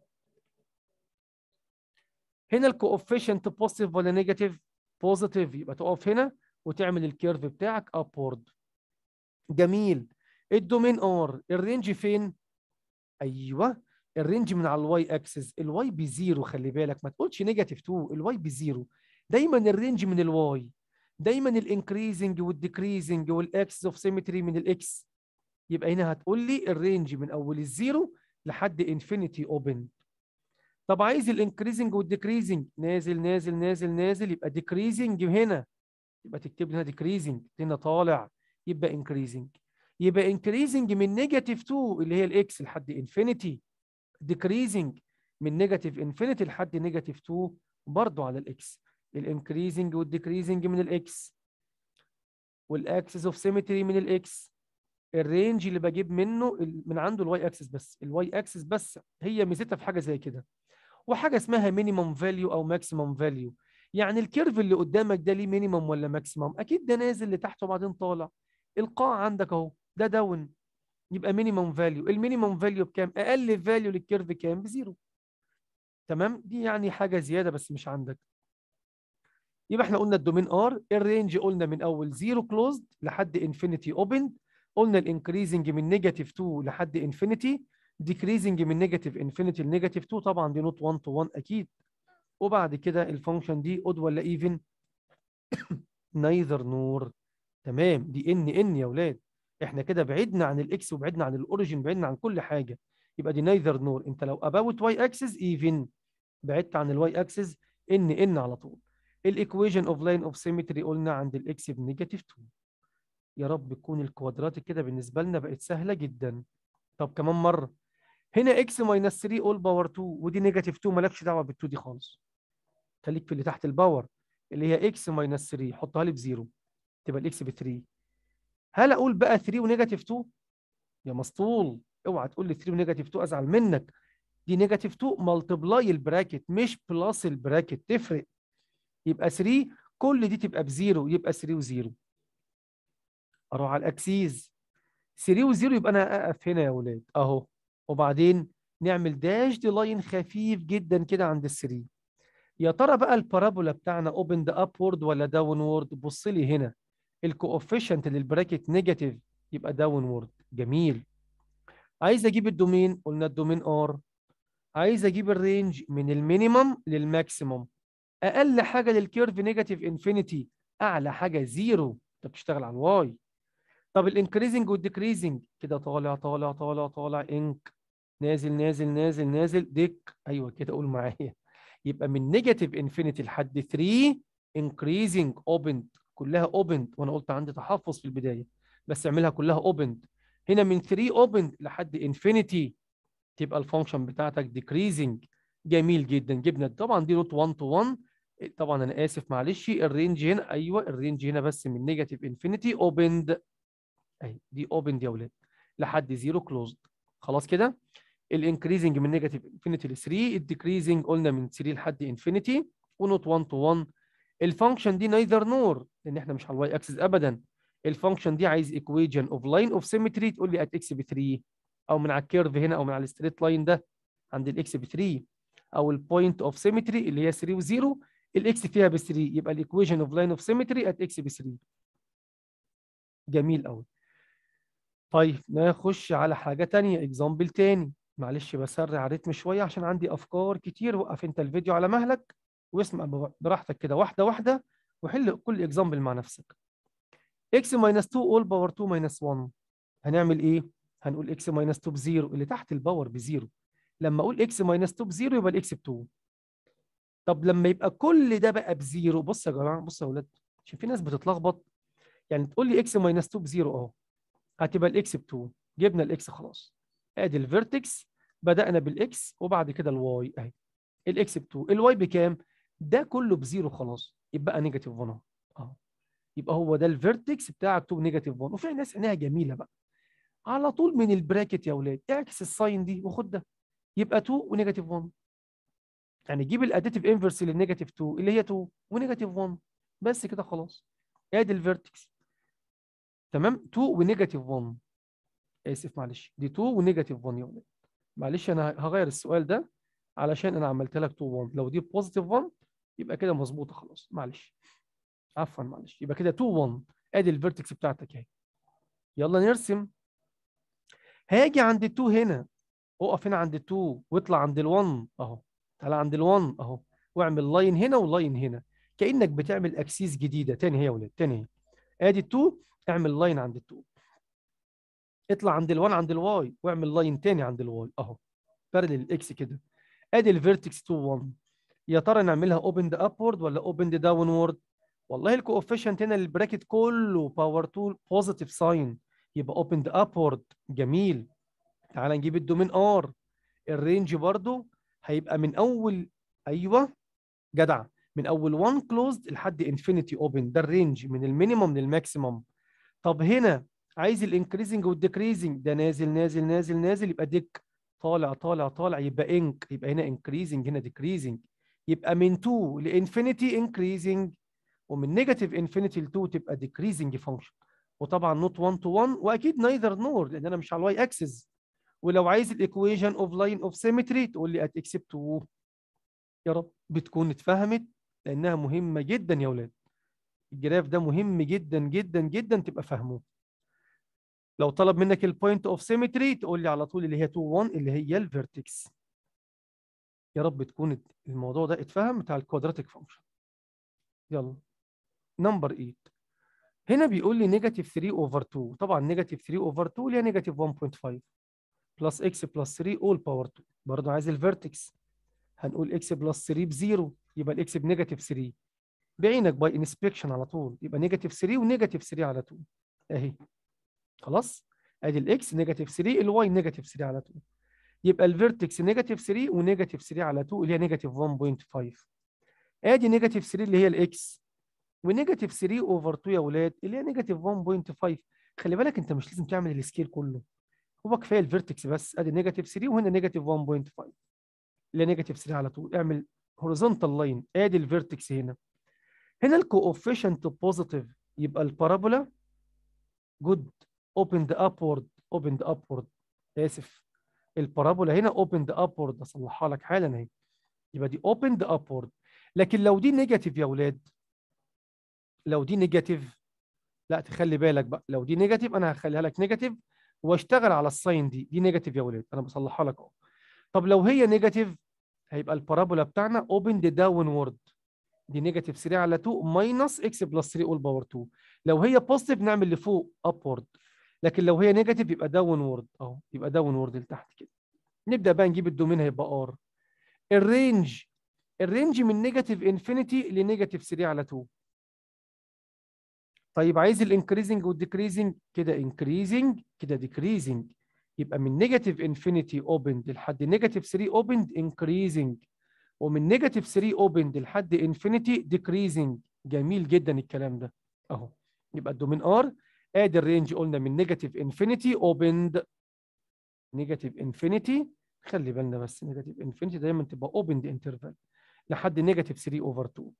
هنا الكوفيشنت بوزيتيف ولا نيجاتيف بوزيتيف يبقى تقف هنا وتعمل الكيرف بتاعك ابورد جميل الدومين ار الرينج فين ايوه الرينج من على الواي اكسس الواي بزيرو خلي بالك ما تقولش نيجاتيف 2 الواي بزيرو دايما الرينج من الواي دايما الانكريزنج والديكريزنج والاكس اوف سيمتري من الاكس يبقى هنا هتقول لي الرينج من اول الزيرو لحد انفينيتي اوبن طب عايز الانكريزنج والديكريزنج نازل نازل نازل نازل يبقى ديكريزنج هنا يبقى تكتب لنا ديكريزنج هنا طالع يبقى انكريزنج يبقى انكريزنج من نيجاتيف 2 اللي هي الاكس لحد انفينيتي decreasing من نيجاتيف انفينيتي لحد نيجاتيف 2 برضه على الاكس الانكريزنج والديكريزنج من الاكس والاكسس اوف سيمتري من الاكس الرينج اللي بجيب منه من عنده الواي اكسس بس الواي اكسس بس هي ميزتها في حاجه زي كده وحاجه اسمها مينيمم فاليو او ماكسيمم فاليو يعني الكيرف اللي قدامك ده ليه مينيمم ولا ماكسيمم اكيد ده نازل لتحت وبعدين طالع القاع عندك اهو ده داون يبقى مينيموم فاليو المينيمم فاليو بكام اقل فاليو للكيرف كام بزيرو تمام دي يعني حاجه زياده بس مش عندك يبقى احنا قلنا الدومين ار الرينج قلنا من اول زيرو كلوزد لحد انفينيتي اوبند قلنا الانكريزنج من نيجاتيف 2 لحد انفينيتي ديكريزنج من نيجاتيف انفينيتي لنيجاتيف 2 طبعا دي نوت 1 تو 1 اكيد وبعد كده الفانكشن دي اود ولا ايفن نايذر نور تمام دي ان ان يا اولاد احنا كده بعدنا عن الاكس وبعدنا عن الاوريجين بعدنا عن كل حاجه يبقى دي نيذر نور انت لو اباوت واي اكسس ايفن بعدت عن الواي اكسس ان ان على طول الايكويشن اوف لاين اوف سيمتري قلنا عند الاكس بنيجاتيف 2 يا رب تكون الكوادرات كده بالنسبه لنا بقت سهله جدا طب كمان مره هنا اكس ماينس 3 اول باور 2 ودي نيجاتيف 2 مالكش دعوه بال 2 دي خالص خليك في اللي تحت الباور اللي هي اكس ماينس 3 حطها لي بزيرو تبقى الاكس ب 3 هل اقول بقى 3 ونيجاتيف 2 يا مسطول اوعى تقول لي 3 ونيجاتيف 2 ازعل منك دي نيجاتيف 2 ملتبلاي البراكت مش بلس البراكت تفرق يبقى 3 كل دي تبقى بزيرو يبقى 3 وزيرو اروح على الاكسيز 3 وزيرو يبقى انا اقف هنا يا ولاد اهو وبعدين نعمل داش دي لاين خفيف جدا كده عند ال3 يا ترى بقى البارابولا بتاعنا اوبن ابورد ولا داون وورد بص لي هنا الكوفيشنت للبراكت نيجاتيف يبقى داون وورد جميل عايز اجيب الدومين قلنا الدومين ار عايز اجيب الرينج من المينيمم للماكسيمم اقل حاجه للكيرف نيجاتيف انفينيتي اعلى حاجه زيرو انت بتشتغل على الواي طب الانكريزنج والديكريزنج كده طالع طالع طالع طالع انك نازل نازل نازل نازل ديك ايوه كده قول معايا يبقى من نيجاتيف انفينيتي لحد 3 انكريزنج اوبند كلها اوبند وانا قلت عندي تحفظ في البدايه بس اعملها كلها اوبند هنا من 3 اوبند لحد انفينيتي تبقى الفانكشن بتاعتك ديكريزنج جميل جدا جبنا طبعا دي نوت 1 تو 1 طبعا انا اسف معلش الرينج هنا ايوه الرينج هنا بس من نيجاتيف انفينيتي اوبند اهي دي اوبند يا اولاد لحد زيرو كلوزد خلاص كده الانكريزنج من نيجاتيف انفينيتي ل 3 الديكريزنج قلنا من 3 لحد انفينيتي ونوت 1 تو 1 الفانكشن دي نايذر نور لان احنا مش على الواي اكسس ابدا الفانكشن دي عايز ايكويجن اوف لاين اوف سيمتري تقول لي ات اكس ب 3 او من على الكيرف هنا او من على الستريت لاين ده عند الاكس ب 3 او البوينت اوف سيمتري اللي هي 3 و0 الاكس فيها ب 3 يبقى الايكويجن اوف لاين اوف سيمتري ات اكس ب 3 جميل قوي طيب نخش على حاجه ثانيه اكزامبل ثاني معلش بسرع الريتم شويه عشان عندي افكار كتير وقف انت الفيديو على مهلك واسمع براحتك كده واحده واحده وحل كل اكزامبل مع نفسك اكس ماينس 2 اول باور 2 ماينس 1 هنعمل ايه هنقول اكس ماينس 2 بزيرو اللي تحت الباور بزيرو لما اقول اكس ماينس 2 بزيرو يبقى الاكس ب2 طب لما يبقى كل ده بقى بزيرو بص يا جماعه بص يا اولاد عشان في ناس بتتلخبط يعني تقول لي اكس ماينس 2 بزيرو اهو هتبقى الاكس ب2 جبنا الاكس خلاص ادي الفيرتكس بدانا بالاكس وبعد كده الواي اهي الاكس ب2 الواي بكام ده كله بزيرو خلاص يبقى نيجاتيف 1 اهو اهو يبقى هو ده الفيرتكس بتاع التوب نيجاتيف 1 وفي ناس عينيها جميله بقى على طول من البراكت يا اولاد اعكس الساين دي وخد ده يبقى 2 ونيجاتيف 1 يعني جيب الاديتيف انفرس للنيجاتيف 2 اللي هي 2 ونيجاتيف 1 بس كده خلاص ادي الفيرتكس تمام 2 ونيجاتيف 1 اسف معلش دي 2 ونيجاتيف 1 يا ولاد معلش انا هغير السؤال ده علشان انا عملت لك 2 1 لو دي بوزيتيف 1 يبقى كده مظبوطه خلاص معلش عفوا معلش يبقى كده 2 1 ادي الفيرتكس بتاعتك اهي يلا نرسم هاجي عند ال2 هنا اقف هنا عند ال2 واطلع عند ال1 اهو تعالى عند ال1 اهو واعمل لاين هنا ولاين هنا كانك بتعمل اكسيس جديده تاني هي يا ولاد تاني هي ادي ال2 اعمل لاين عند ال2 اطلع عند ال1 عند الواي واعمل لاين تاني عند الواي اهو بارلل اكس كده ادي الفيرتكس 2 1 يا ترى نعملها اوبند ابورد ولا اوبند داونورد والله الكوفيشنت هنا للبراكت كله باور تول بوزيتيف ساين يبقى اوبند ابورد جميل تعال نجيب الدومين ار الرينج برضو هيبقى من اول ايوه جدع من اول 1 كلوزد لحد انفينيتي اوبن ده الرينج من المينيمم للماكسيمم طب هنا عايز الانكريزنج والديكريزنج ده نازل نازل نازل نازل يبقى ديك طالع طالع طالع يبقى انك يبقى هنا انكريزنج هنا ديكريزنج يبقى من 2 لانفينيتي انكريزنج ومن نيجاتيف انفينيتي ل 2 تبقى ديكريزنج فانكشن وطبعا نوت 1 تو 1 واكيد نايذر نور لان انا مش على الواي اكسس ولو عايز الايكويشن اوف لاين اوف سيمتري تقول لي ات اكسبت و يا رب بتكون اتفهمت لانها مهمه جدا يا اولاد الجراف ده مهم جدا جدا جدا تبقى فاهمه لو طلب منك البوينت اوف سيمتري تقول لي على طول اللي هي 2 1 اللي هي الفيرتكس يا رب تكون الموضوع ده اتفهم بتاع الكوادراتيك فانكشن يلا نمبر 8 هنا بيقول لي نيجاتيف 3 اوفر 2 طبعا نيجاتيف 3 اوفر 2 اللي هي نيجاتيف 1.5 بلس اكس بلس 3 اول باور 2 برضه عايز الفيرتكس هنقول اكس بلس 3 بزيرو يبقى الاكس بنيجاتيف 3 بعينك باي انسبكشن على طول يبقى نيجاتيف 3 ونيجاتيف 3 على طول اهي خلاص ادي الاكس نيجاتيف 3 الواي نيجاتيف 3 على طول يبقى الفيرتكس نيجاتيف 3 ونيجاتيف 3 على 2 اللي هي نيجاتيف 1.5 ادي نيجاتيف 3 اللي هي الاكس ونيجاتيف 3 اوفر 2 يا ولاد اللي هي نيجاتيف 1.5 خلي بالك انت مش لازم تعمل السكيل كله هو كفايه الفيرتكس بس ادي نيجاتيف 3 وهنا نيجاتيف 1.5 اللي هي نيجاتيف 3 على طول اعمل هوريزونتال لاين ادي الفيرتكس هنا هنا الكوفيشنت بوزيتيف يبقى البارابولا جود اوبند ابورد اوبند ابورد اسف البارابولا هنا اوبند ابورد اصلحها لك حالا اهي يبقى دي اوبند ابورد لكن لو دي نيجاتيف يا اولاد لو دي نيجاتيف لا تخلي بالك بقى لو دي نيجاتيف انا هخليها لك نيجاتيف واشتغل على الساين دي دي نيجاتيف يا اولاد انا بصلحها لك اهو طب لو هي نيجاتيف هيبقى البارابولا بتاعنا اوبند داون وورد دي نيجاتيف 3 على 2 ماينس اكس بلس 3 اول باور 2 لو هي بوزيتيف نعمل لفوق ابورد لكن لو هي نيجاتيف يبقى داون وورد اهو يبقى داون وورد لتحت كده نبدا بقى نجيب الدومين هيبقى ار الرينج الرينج من نيجاتيف انفينيتي لنيجاتيف 3 على 2 طيب عايز الانكريزنج والديكريزنج كده انكريزنج كده ديكريزنج يبقى من نيجاتيف انفينيتي اوبند لحد نيجاتيف 3 اوبند انكريزنج ومن نيجاتيف 3 اوبند لحد انفينيتي ديكريزنج جميل جدا الكلام ده اهو يبقى الدومين ار ادي الرينج قلنا من نيجاتيف انفينيتي اوبند نيجاتيف انفينيتي خلي بالنا بس نيجاتيف انفينيتي دايما تبقى اوبند انترفال لحد نيجاتيف 3 اوفر 2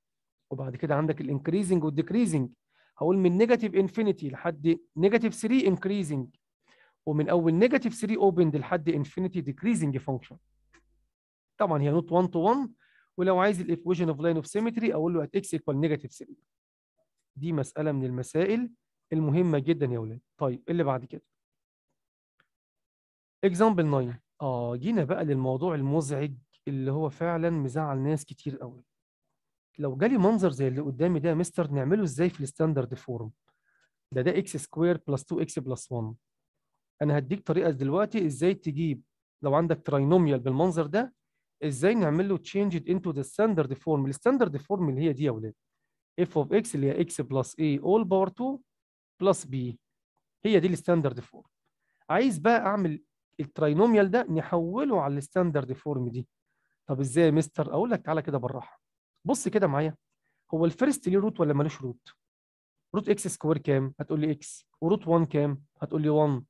وبعد كده عندك الانكريزنج والديكريزنج هقول من نيجاتيف انفينيتي لحد نيجاتيف 3 انكريزنج ومن اول نيجاتيف 3 اوبند لحد انفينيتي ديكريزنج فانكشن طبعا هي نوت 1 تو 1 ولو عايز الايكويشن اوف لاين اوف سيمتري اقول له ات اكس ايكوال نيجاتيف 3 دي مساله من المسائل المهمة جدا يا ولاد طيب اللي بعد كده اكزامبل 9 اه جينا بقى للموضوع المزعج اللي هو فعلا مزعل ناس كتير قوي لو جالي منظر زي اللي قدامي ده يا مستر نعمله ازاي في الستاندرد فورم ده ده اكس سكوير بلس 2 اكس بلس 1 انا هديك طريقه دلوقتي ازاي تجيب لو عندك تراينوميال بالمنظر ده ازاي نعمل له تشينج انتو ذا ستاندرد فورم الستاندرد فورم اللي هي دي يا ولاد اف اوف اكس اللي هي اكس بلس اي اول باور 2 بلس بي هي دي الستاندرد فورم عايز بقى اعمل التراينوميال ده نحوله على الستاندرد فورم دي طب ازاي يا مستر اقول لك تعالى كده بالراحه بص كده معايا هو الفيرست ليه روت ولا مالوش روت روت اكس سكوير كام هتقول لي اكس وروت 1 كام هتقول لي 1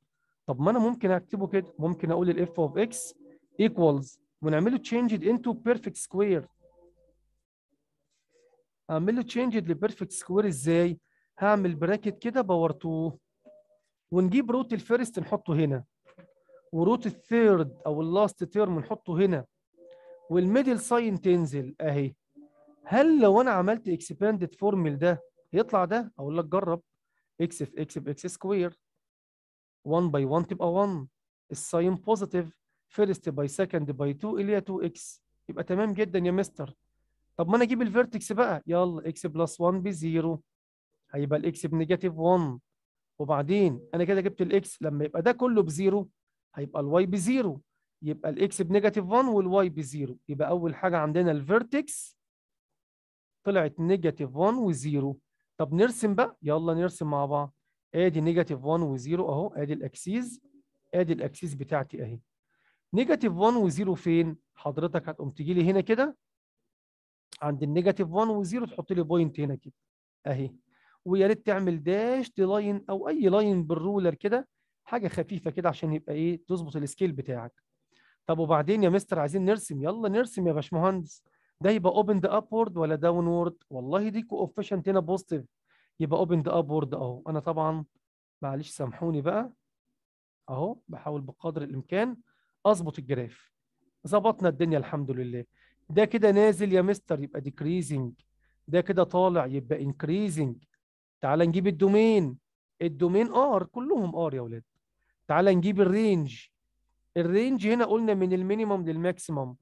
طب ما انا ممكن اكتبه كده ممكن اقول الاف اوف اكس ايكوالز ونعمله تشينجد انتو بيرفكت سكوير اعمل له تشينجد لبيرفكت سكوير ازاي هعمل براكت كده باور 2 ونجيب روت الفيرست نحطه هنا وروت الثيرد او اللاست تيرم نحطه هنا والميدل ساين تنزل اهي هل لو انا عملت اكسباندد فورمول ده يطلع ده اقول لك جرب اكس في اكس باكس سكوير 1 باي 1 تبقى 1 الساين بوزيتيف فيرست باي سكند باي 2 اللي هي 2 اكس يبقى تمام جدا يا مستر طب ما انا اجيب الفيرتكس بقى يلا اكس بلس 1 بزيرو هيبقى الاكس بنيجاتيف 1 وبعدين انا كده جبت الاكس لما يبقى ده كله بزيرو هيبقى الواي بزيرو يبقى الاكس بنيجاتيف 1 والواي بزيرو يبقى اول حاجه عندنا الفيرتكس طلعت نيجاتيف 1 وزيرو طب نرسم بقى يلا نرسم مع بعض ادي نيجاتيف 1 وزيرو اهو ادي الاكسيز ادي الاكسيز بتاعتي اهي نيجاتيف 1 وزيرو فين حضرتك هتقوم تيجي لي هنا كده عند النيجاتيف 1 وزيرو تحط لي بوينت هنا كده اهي ويا ريت تعمل داش دي لاين او اي لاين بالرولر كده حاجه خفيفه كده عشان يبقى ايه تظبط السكيل بتاعك طب وبعدين يا مستر عايزين نرسم يلا نرسم يا باشمهندس ده يبقى اوبن ذا ابورد ولا داون وورد والله دي كو اوفيشنت هنا بوزيتيف يبقى اوبن ذا ابورد اهو انا طبعا معلش سامحوني بقى اهو بحاول بقدر الامكان اظبط الجراف ظبطنا الدنيا الحمد لله ده كده نازل يا مستر يبقى ديكريزنج ده كده طالع يبقى انكريزنج تعال نجيب الدومين الدومين ار كلهم ار يا ولاد تعال نجيب الرينج الرينج هنا قلنا من المينيمم للماكسيمم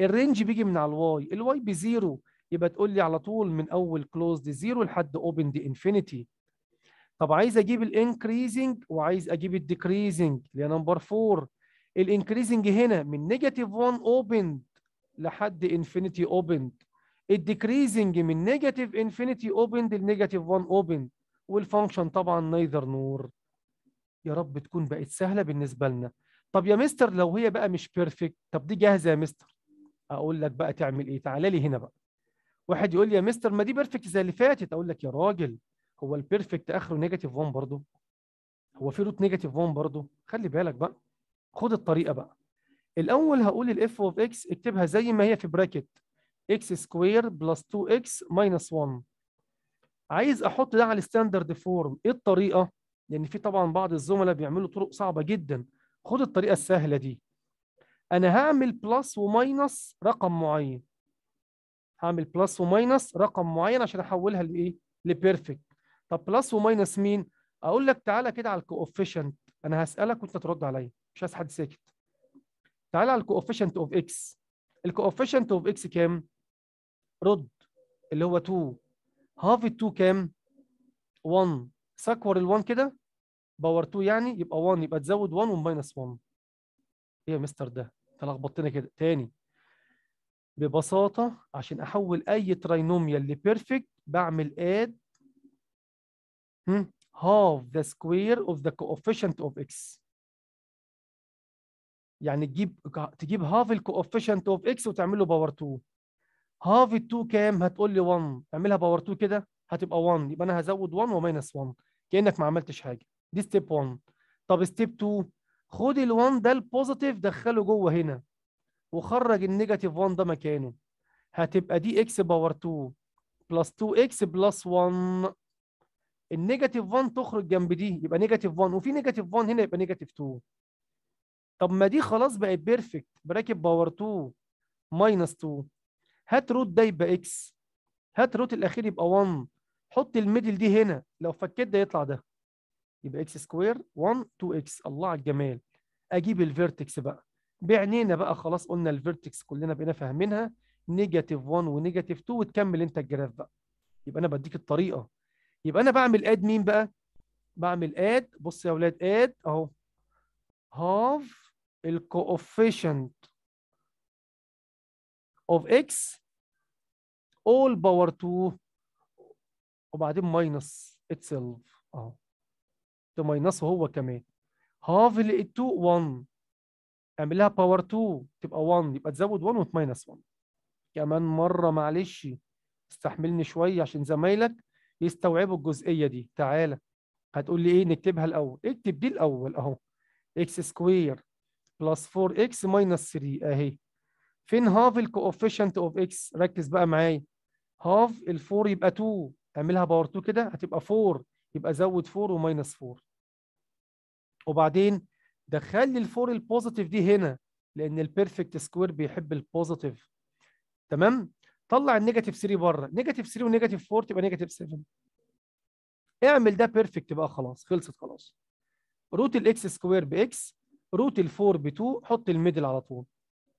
الرينج بيجي من على الواي الواي بزيرو يبقى تقول لي على طول من اول دي زيرو لحد اوبن دي انفينيتي طب عايز اجيب الانكريزنج وعايز اجيب الديكريزنج اللي هي نمبر 4 الانكريزنج هنا من نيجاتيف 1 اوبند لحد انفينيتي اوبند الديكريزنج من نيجاتيف انفينيتي اوبند لنيجاتيف 1 اوبند والفانكشن طبعا نيذر نور يا رب تكون بقت سهله بالنسبه لنا طب يا مستر لو هي بقى مش بيرفكت طب دي جاهزه يا مستر اقول لك بقى تعمل ايه تعال لي هنا بقى واحد يقول لي يا مستر ما دي بيرفكت زي اللي فاتت اقول لك يا راجل هو البيرفكت اخره نيجاتيف 1 برضه هو في روت نيجاتيف 1 برضه خلي بالك بقى خد الطريقه بقى الاول هقول الاف اوف اكس اكتبها زي ما هي في براكت x سكوير بلس 2 x ماينس 1 عايز احط ده على الستاندرد فورم ايه الطريقه لان في طبعا بعض الزملاء بيعملوا طرق صعبه جدا خد الطريقه السهله دي انا هعمل بلس وماينس رقم معين هعمل بلس وماينس رقم معين عشان احولها لايه لبيرفكت طب بلس وماينس مين اقول لك تعالى كده على الكوفيشنت انا هسالك وانت ترد عليا مش عايز حد ساكت تعالى على الكوفيشنت اوف اكس الكوفيشنت اوف اكس كام رد اللي هو 2 هاف ال 2 كام 1 سكور ال 1 كده باور 2 يعني يبقى 1 يبقى تزود 1 وماينس 1 ايه يا مستر ده انت لخبطتنا كده تاني ببساطه عشان احول اي تراينوميال لبيرفكت بعمل اد هاف ذا سكوير اوف ذا كوفيشنت اوف اكس يعني تجيب تجيب هاف الكوفيشنت اوف اكس وتعمل له باور 2 هاف ال 2 كام هتقول لي 1 اعملها باور 2 كده هتبقى 1 يبقى انا هزود 1 وماينس 1 كانك ما عملتش حاجه دي ستيب 1 طب ستيب 2 خد ال1 ده البوزيتيف دخله جوه هنا وخرج النيجاتيف 1 ده مكانه هتبقى دي اكس باور 2 بلس 2 اكس بلس 1 النيجاتيف 1 تخرج جنب دي يبقى نيجاتيف 1 وفي نيجاتيف 1 هنا يبقى نيجاتيف 2 طب ما دي خلاص بقت بيرفكت براكب باور 2 ماينس 2 هات روت ده يبقى اكس هات روت الاخير يبقى 1 حط الميدل دي هنا لو فكيت ده يطلع ده يبقى اكس سكوير 1 2 اكس الله على الجمال اجيب الفيرتكس بقى بعنينا بقى خلاص قلنا الفيرتكس كلنا بقينا فاهمينها نيجاتيف 1 ونيجاتيف 2 وتكمل انت الجراف بقى يبقى انا بديك الطريقه يبقى انا بعمل اد مين بقى بعمل اد بص يا اولاد اد اهو هاف الكوفيشنت اوف اكس all power 2 وبعدين minus itself اهو تماينسه هو كمان half ال 2 1 اعمل لها باور 2 تبقى 1 يبقى تزود 1 وت minus 1 كمان مره معلش استحملني شويه عشان زمايلك يستوعبوا الجزئيه دي تعالى هتقول لي ايه نكتبها الاول اكتب دي الاول اهو اكس سكوير بلس 4 اكس ماينس 3 اهي فين هاف الكوفيشنت اوف اكس ركز بقى معايا هاف ال4 يبقى 2 اعملها باور 2 كده هتبقى 4 يبقى زود 4 وماينس 4 وبعدين دخل لي ال4 البوزيتيف دي هنا لان البيرفكت سكوير بيحب البوزيتيف تمام طلع النيجاتيف 3 بره نيجاتيف 3 ونيجاتيف 4 تبقى نيجاتيف 7 اعمل ده بيرفكت بقى خلاص خلصت خلاص روت الاكس سكوير باكس روت ال4 ب2 حط الميدل على طول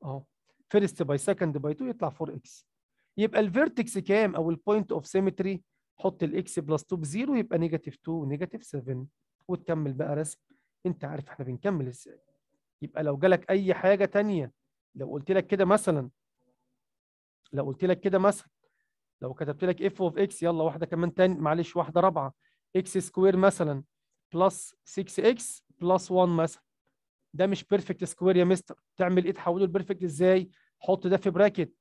اهو فيرست باي سكند باي 2 يطلع 4 اكس يبقى الفيرتكس كام او البوينت اوف سيمتري حط الاكس بلس 2 بزيرو يبقى نيجاتيف 2 ونيجاتيف 7 وتكمل بقى رسم انت عارف احنا بنكمل ازاي يبقى لو جالك اي حاجه ثانيه لو قلت لك كده مثلا لو قلت لك كده مثلا لو كتبت لك اف اوف اكس يلا واحده كمان ثاني معلش واحده رابعه اكس سكوير مثلا بلس 6 اكس بلس 1 مثلا ده مش بيرفكت سكوير يا مستر تعمل ايه تحوله لبيرفكت ازاي حط ده في براكت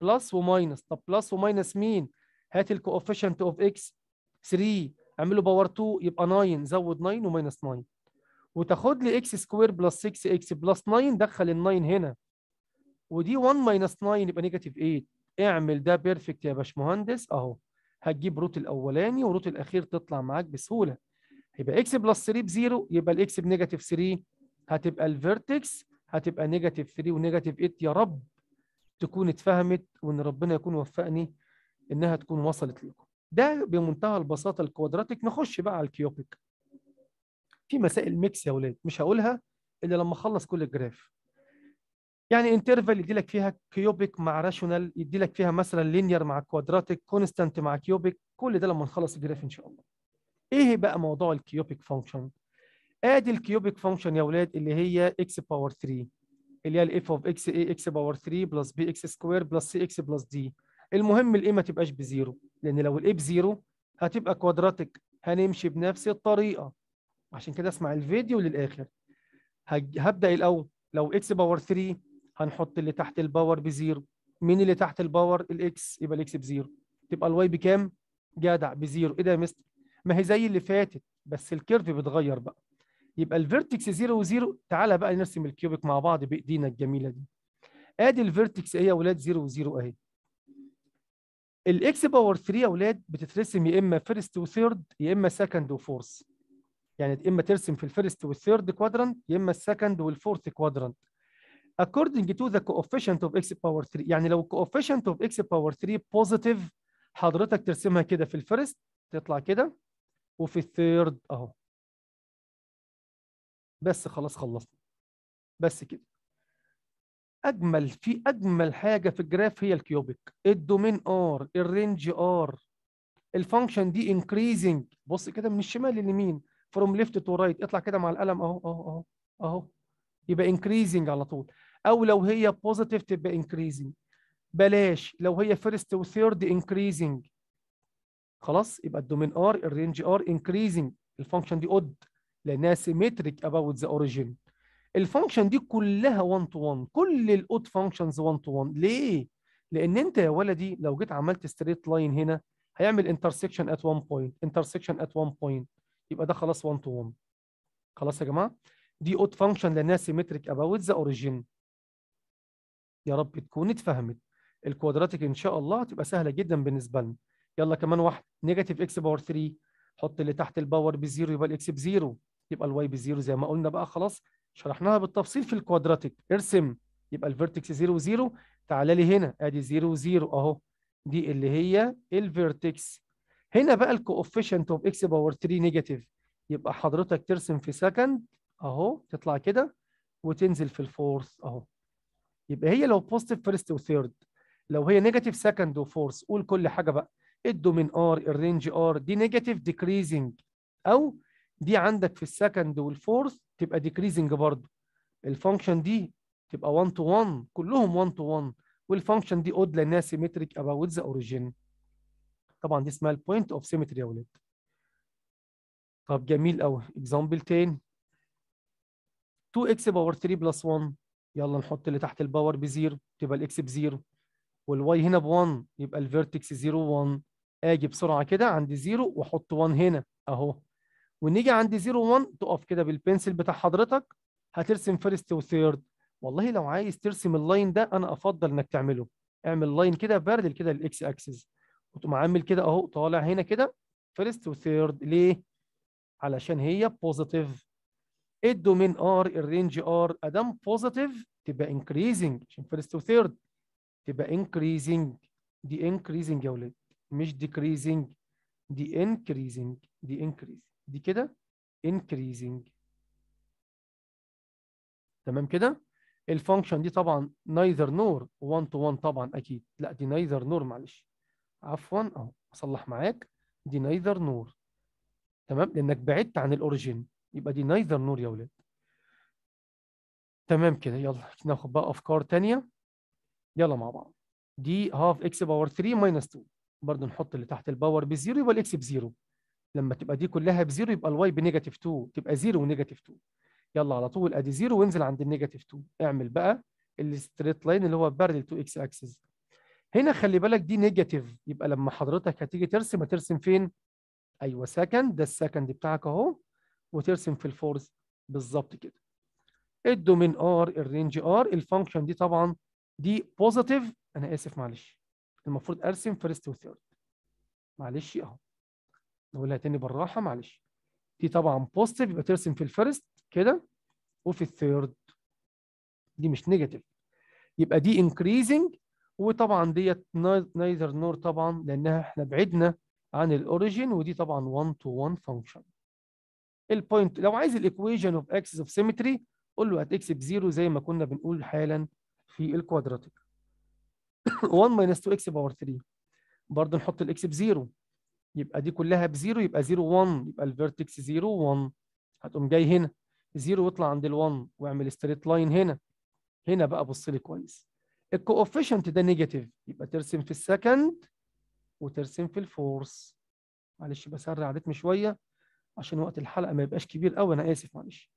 بلس وماينس طب بلس وماينس مين هات الكوفيشنت اوف اكس 3 اعمله باور 2 يبقى 9 زود 9 وماينس 9 وتاخد لي اكس سكوير بلس 6 اكس بلس 9 دخل ال 9 هنا ودي 1 ماينس 9 يبقى نيجاتيف 8 اعمل ده بيرفكت يا باشمهندس اهو هتجيب روت الاولاني وروت الاخير تطلع معاك بسهوله يبقى اكس بلس 3 بزيرو يبقى الاكس بنيجاتيف 3 هتبقى الفيرتكس هتبقى نيجاتيف 3 ونيجاتيف 8 يا رب تكون اتفهمت وان ربنا يكون وفقني انها تكون وصلت لكم ده بمنتهى البساطه الكوادراتيك نخش بقى على الكيوبيك في مسائل ميكس يا ولاد مش هقولها الا لما اخلص كل الجراف يعني انترفال يدي لك فيها كيوبيك مع راشونال يدي لك فيها مثلا لينير مع كوادراتيك كونستانت مع كيوبيك كل ده لما نخلص الجراف ان شاء الله ايه بقى موضوع الكيوبيك فانكشن ادي الكيوبيك فانكشن يا ولاد اللي هي اكس باور 3 اللي هي الاف اوف اكس اي اكس باور 3 بلس بي اكس سكوير بلس سي اكس بلس دي المهم الاي ما تبقاش بزيرو لان لو الاي بزيرو هتبقى كوادراتيك هنمشي بنفس الطريقه عشان كده اسمع الفيديو للاخر هبدا الاول لو اكس باور 3 هنحط اللي تحت الباور بزيرو مين اللي تحت الباور الاكس يبقى الاكس بزيرو تبقى الواي بكام جدع بزيرو ايه ده يا مستر ما هي زي اللي فاتت بس الكيرف بيتغير بقى يبقى الفيرتكس 0 و0 تعالى بقى نرسم الكيوبيك مع بعض بايدينا الجميله دي ادي الفيرتكس ايه يا اولاد 0 و0 اهي الاكس باور 3 يا اولاد بتترسم يا اما فيرست وثيرد يا اما سكند وفورث يعني يا اما ترسم في الفيرست والثيرد كوادرانت يا اما السكند والفورث كوادرانت according to the coefficient of x power 3 يعني لو coefficient of x power 3 positive حضرتك ترسمها كده في الفيرست تطلع كده وفي الثيرد اهو بس خلاص خلصنا بس كده اجمل في اجمل حاجه في الجراف هي الكيوبيك الدومين ار الرينج ار الفانكشن دي انكريزنج بص كده من الشمال لليمين فروم ليفت تو رايت اطلع كده مع القلم اهو اهو اهو اهو يبقى انكريزنج على طول او لو هي بوزيتيف تبقى انكريزنج بلاش لو هي فيرست وثيرد انكريزنج خلاص يبقى الدومين ار الرينج ار انكريزنج الفانكشن دي اود لانها سيمتريك اباوت ذا اوريجين الفانكشن دي كلها 1 تو 1 كل الاود فانكشنز 1 تو 1 ليه لان انت يا ولدي لو جيت عملت ستريت لاين هنا هيعمل انترسكشن ات 1 بوينت انترسكشن ات 1 بوينت يبقى ده خلاص 1 تو 1 خلاص يا جماعه دي اود فانكشن لانها سيمتريك اباوت ذا اوريجين يا رب تكون اتفهمت الكوادراتيك ان شاء الله هتبقى سهله جدا بالنسبه لنا يلا كمان واحد نيجاتيف اكس باور 3 حط اللي تحت الباور بزيرو يبقى الاكس بزيرو يبقى الواي بزيرو زي ما قلنا بقى خلاص شرحناها بالتفصيل في الكوادراتيك ارسم يبقى الفيرتكس 0 0 تعالى لي هنا ادي 0 0 اهو دي اللي هي الفيرتكس هنا بقى الكوفيشنت اوف اكس باور 3 نيجاتيف يبقى حضرتك ترسم في سكند اهو تطلع كده وتنزل في الفورث اهو يبقى هي لو بوزيتيف فيرست وثيرد لو هي نيجاتيف سكند وفورث قول كل حاجه بقى الدومين ار الرينج ار دي نيجاتيف ديكريزنج او دي عندك في السكند والفورث تبقى ديكريزنج برضه الفانكشن دي تبقى 1 تو 1 كلهم 1 تو 1 والفانكشن دي اود لانها سيمتريك اباوت ذا اوريجين طبعا دي اسمها البوينت اوف سيمتري يا ولاد طب جميل قوي اكزامبل تاني 2x باور 3 بلس 1 يلا نحط اللي تحت الباور ب 0 تبقى الاكس ب 0 والواي هنا ب 1 يبقى الفيرتكس 0 1 اجي بسرعه كده عند 0 واحط 1 هنا اهو ونيجي عند 0 1 تقف كده بالبنسل بتاع حضرتك هترسم فيرست وثيرد والله لو عايز ترسم اللاين ده انا افضل انك تعمله اعمل لاين كده بارلل كده للاكس اكسس وتقوم عامل كده اهو طالع هنا كده فيرست وثيرد ليه؟ علشان هي بوزيتيف الدومين ار الرينج ار ادام بوزيتيف تبقى انكريزنج عشان فيرست وثيرد تبقى انكريزنج دي انكريزنج يا ولاد مش ديكريزنج دي انكريزنج دي انكريزنج دي كده increasing تمام كده الفانكشن دي طبعا neither nor 1 to 1 طبعا اكيد لا دي neither nor معلش عفوا اهو اصلح معاك دي neither nor تمام لانك بعدت عن الاوريجين يبقى دي neither nor يا ولاد تمام كده يلا ناخد بقى افكار ثانيه يلا مع بعض دي هاف اكس باور 3 ماينس 2 برضه نحط اللي تحت الباور بزيرو يبقى الاكس بزيرو لما تبقى دي كلها بزيرو يبقى الواي بنيجاتيف 2 تبقى زيرو ونيجاتيف 2 يلا على طول ادي زيرو وانزل عند النيجاتيف 2 اعمل بقى الستريت لاين اللي هو بارلل تو اكس اكسس هنا خلي بالك دي نيجاتيف يبقى لما حضرتك هتيجي ترسم هترسم فين؟ ايوه سكند ده السكند بتاعك اهو وترسم في الفورس بالظبط كده الدومين ار الرينج ار الفانكشن دي طبعا دي بوزيتيف انا اسف معلش المفروض ارسم فيرست وثيرد معلش اهو نقولها تاني بالراحه معلش دي طبعا بوزيتيف يبقى ترسم في الفيرست كده وفي الثيرد دي مش نيجاتيف يبقى دي انكريزنج وطبعا ديت نايذر نور طبعا لانها احنا بعدنا عن الاوريجين ودي طبعا 1 تو 1 فانكشن البوينت لو عايز الايكويشن اوف اكسس اوف سيمتري قول له هات اكس بزيرو زي ما كنا بنقول حالا في الكوادراتيك 1 ماينس 2 اكس باور 3 برضه نحط الاكس بزيرو يبقى دي كلها بزيرو يبقى 0 1 يبقى الفيرتكس 0 1 هتقوم جاي هنا 0 واطلع عند ال1 واعمل ستريت لاين هنا هنا بقى بص لي كويس الكوفيشنت ده نيجاتيف يبقى ترسم في السكند وترسم في الفورس معلش بسرع الريتم شويه عشان وقت الحلقه ما يبقاش كبير قوي انا اسف معلش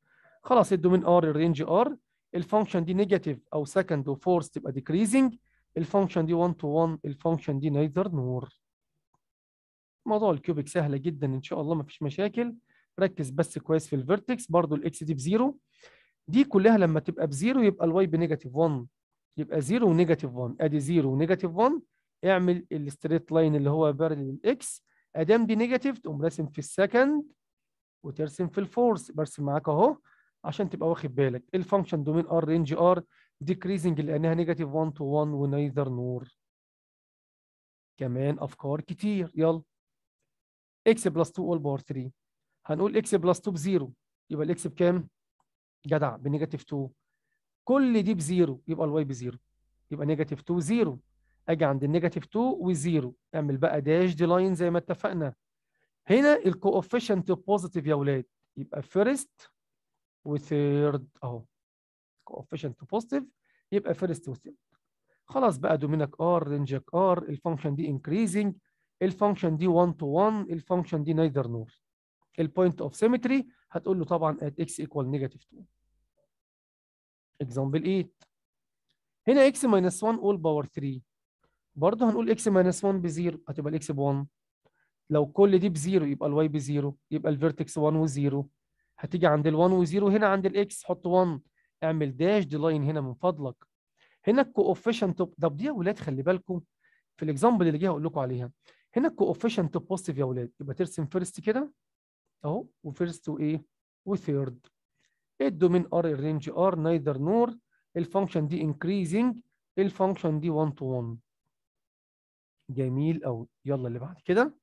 خلاص الدومين ار الرينج ار الفانكشن دي نيجاتيف او سكند وفورس تبقى ديكريزنج الفانكشن دي 1 تو 1 الفانكشن دي نيذر نور موضوع الكيوبك سهله جدا ان شاء الله ما فيش مشاكل ركز بس كويس في الفيرتكس برضو الاكس دي بزيرو دي كلها لما تبقى بزيرو يبقى الواي بنيجاتيف 1 يبقى 0 ونيجاتيف 1 ادي 0 ونيجاتيف 1 اعمل الستريت لاين اللي هو بارلل للاكس ادام دي نيجاتيف تقوم راسم في السكند وترسم في الفورس برسم معاك اهو عشان تبقى واخد بالك الفانكشن دومين ار رينج ار ديكريزنج لانها نيجاتيف 1 تو 1 ونايذر نور كمان افكار كتير يلا اكس بلس 2 اول باور 3 هنقول اكس بلس 2 بزيرو يبقى الاكس بكام؟ جدع بنيجاتيف 2 كل دي بزيرو يبقى الواي بزيرو يبقى نيجاتيف 2 زيرو اجي عند النيجاتيف 2 وزيرو اعمل بقى داش دي لاين زي ما اتفقنا هنا الكوفيشنت بوزيتيف يا ولاد يبقى فيرست وثيرد اهو كوفيشنت بوزيتيف يبقى فيرست وثيرد خلاص بقى دومينك ار رينجك ار الفانكشن دي انكريزنج الفانكشن دي 1 تو 1 الفانكشن دي نايدر نور البوينت اوف سيمتري هتقول له طبعا ات x equal نيجاتيف 2 اكزامبل 8 هنا x ماينس 1 all power 3 برضه هنقول x ماينس 1 0 هتبقى الاكس ب 1 لو كل دي ب 0 يبقى الواي 0 يبقى الفيرتكس 1 و 0 هتيجي عند ال1 و0 هنا عند الاكس حط 1 اعمل داش دي لاين هنا من فضلك هنا الكوفيشنت طب دي يا ولاد خلي بالكم في الاكزامبل اللي جاي هقول لكم عليها هنا الكوفيشنت بوزيتيف يا اولاد يبقى ترسم فيرست كده اهو وفيرست وايه وثيرد الدومين ار الرينج ار نايذر نور الفانكشن دي انكريزنج الفانكشن دي 1 تو 1 جميل قوي يلا اللي بعد كده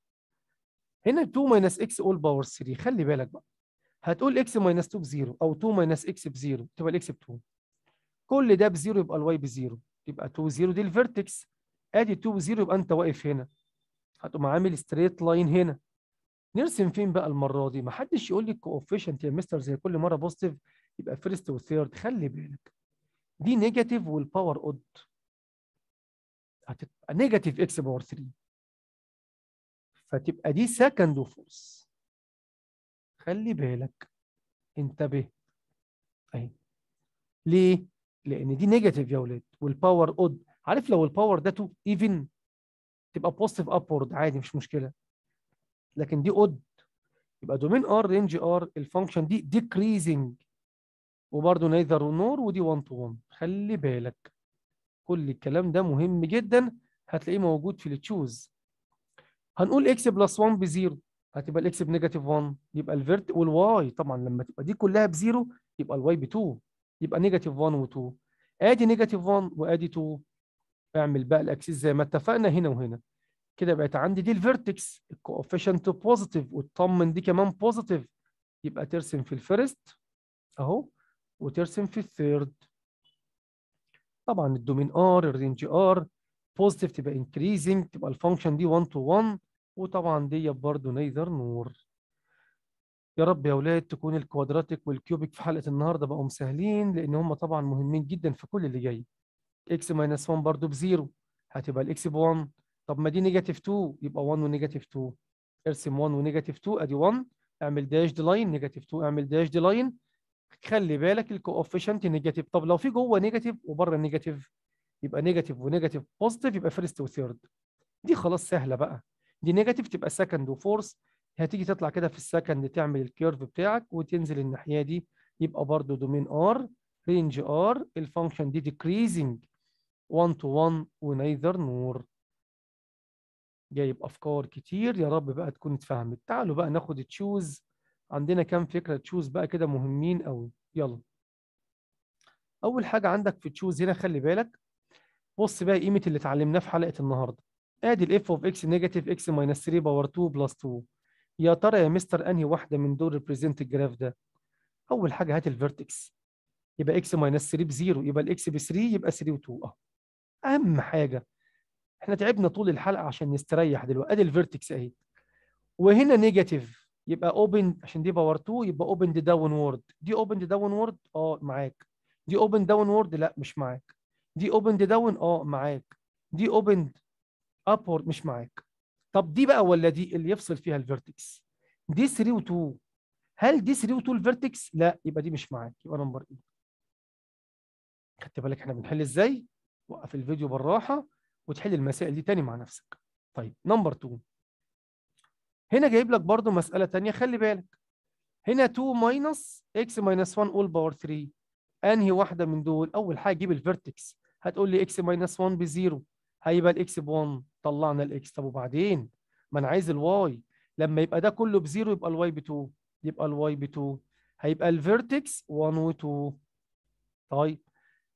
هنا 2 ماينس اكس اول باور 3 خلي بالك بقى هتقول اكس ماينس 2 بزيرو او 2 ماينس اكس بزيرو تبقى الاكس ب 2 كل ده بزيرو يبقى الواي بزيرو يبقى 2 0 دي الفيرتكس ادي 2 0 يبقى انت واقف هنا هتقوم عامل ستريت لاين هنا نرسم فين بقى المره دي ما حدش يقول لي الكوفيشنت يا مستر زي كل مره بوزيتيف يبقى فيرست وثيرد خلي بالك دي نيجاتيف والباور اود هتبقى نيجاتيف اكس باور 3 فتبقى دي سكند وفورس خلي بالك انتبه اهي ليه لان دي نيجاتيف يا ولاد والباور اود عارف لو الباور ده تو ايفن تبقى بوزيتيف ابورد عادي مش مشكله لكن دي اود يبقى دومين ار رينج ار الفانكشن دي ديكريزنج وبرده نيذر ونور ودي 1 تو 1 خلي بالك كل الكلام ده مهم جدا هتلاقيه موجود في التشوز هنقول اكس بلس 1 بزيرو هتبقى الاكس بنيجاتيف 1 يبقى الفيرت والواي طبعا لما تبقى دي كلها بزيرو يبقى الواي ب 2 يبقى نيجاتيف 1 و 2 ادي نيجاتيف 1 وادي 2 اعمل بقى الاكسس زي ما اتفقنا هنا وهنا كده بقت عندي دي الفيرتكس الكوفيشنت بوزيتيف واطمن دي كمان بوزيتيف يبقى ترسم في الفيرست اهو وترسم في الثيرد طبعا الدومين ار الرينج ار بوزيتيف تبقى انكريزنج تبقى الفانكشن دي 1 تو 1 وطبعا دي برضه نيذر نور يا رب يا اولاد تكون الكوادراتيك والكيوبيك في حلقه النهارده بقوا مسهلين لان هم طبعا مهمين جدا في كل اللي جاي اكس ماينس 1 برضو بزيرو هتبقى الاكس ب 1 طب ما دي نيجاتيف 2 يبقى 1 ونيجاتيف 2 ارسم 1 ونيجاتيف 2 ادي 1 اعمل داش دي لاين نيجاتيف 2 اعمل داش دي لاين خلي بالك الكوفيشنت نيجاتيف طب لو في جوه نيجاتيف وبره نيجاتيف يبقى نيجاتيف ونيجاتيف بوزيتيف يبقى فيرست وثيرد دي خلاص سهله بقى دي نيجاتيف تبقى سكند وفورس هتيجي تطلع كده في السكند تعمل الكيرف بتاعك وتنزل الناحيه دي يبقى برضو دومين ار رينج ار الفانكشن دي ديكريزنج 1 تو 1 ونيذر نور جايب افكار كتير يا رب بقى تكون اتفهمت تعالوا بقى ناخد تشوز عندنا كام فكره تشوز بقى كده مهمين قوي يلا اول حاجه عندك في تشوز هنا خلي بالك بص بقى قيمه اللي اتعلمناه في حلقه النهارده ادي الاف اوف اكس نيجاتيف اكس ماينس 3 باور 2 بلس 2 يا ترى يا مستر انهي واحده من دول ريبريزنت الجراف ده اول حاجه هات الفيرتكس يبقى اكس ماينس 3 ب 0 يبقى الاكس ب 3 يبقى 3 و2 اهو اهم حاجه احنا تعبنا طول الحلقه عشان نستريح دلوقتي ادي الفيرتكس اهي وهنا نيجاتيف يبقى اوبن عشان دي باور 2 يبقى اوبن داون وورد دي اوبن داون وورد اه معاك دي اوبن داون وورد لا مش معاك دي اوبن داون اه معاك دي اوبن ابورد مش معاك طب دي بقى ولا دي اللي يفصل فيها الفيرتكس دي 3 و2 هل دي 3 و2 الفيرتكس لا يبقى دي مش معاك يبقى نمبر ايه خدت بالك احنا بنحل ازاي وقف الفيديو بالراحه وتحل المسائل دي تاني مع نفسك طيب نمبر 2 هنا جايب لك برضو مساله تانية خلي بالك هنا 2 ماينس x ماينس 1 اول باور 3 انهي واحده من دول اول حاجه جيب الفيرتكس هتقول لي x ماينس 1 بزيرو هيبقى الاكس ب1 طلعنا الاكس طب وبعدين ما انا عايز الواي لما يبقى ده كله بزيرو يبقى الواي ب2 يبقى الواي ب2 هيبقى الفيرتكس 1 و2 طيب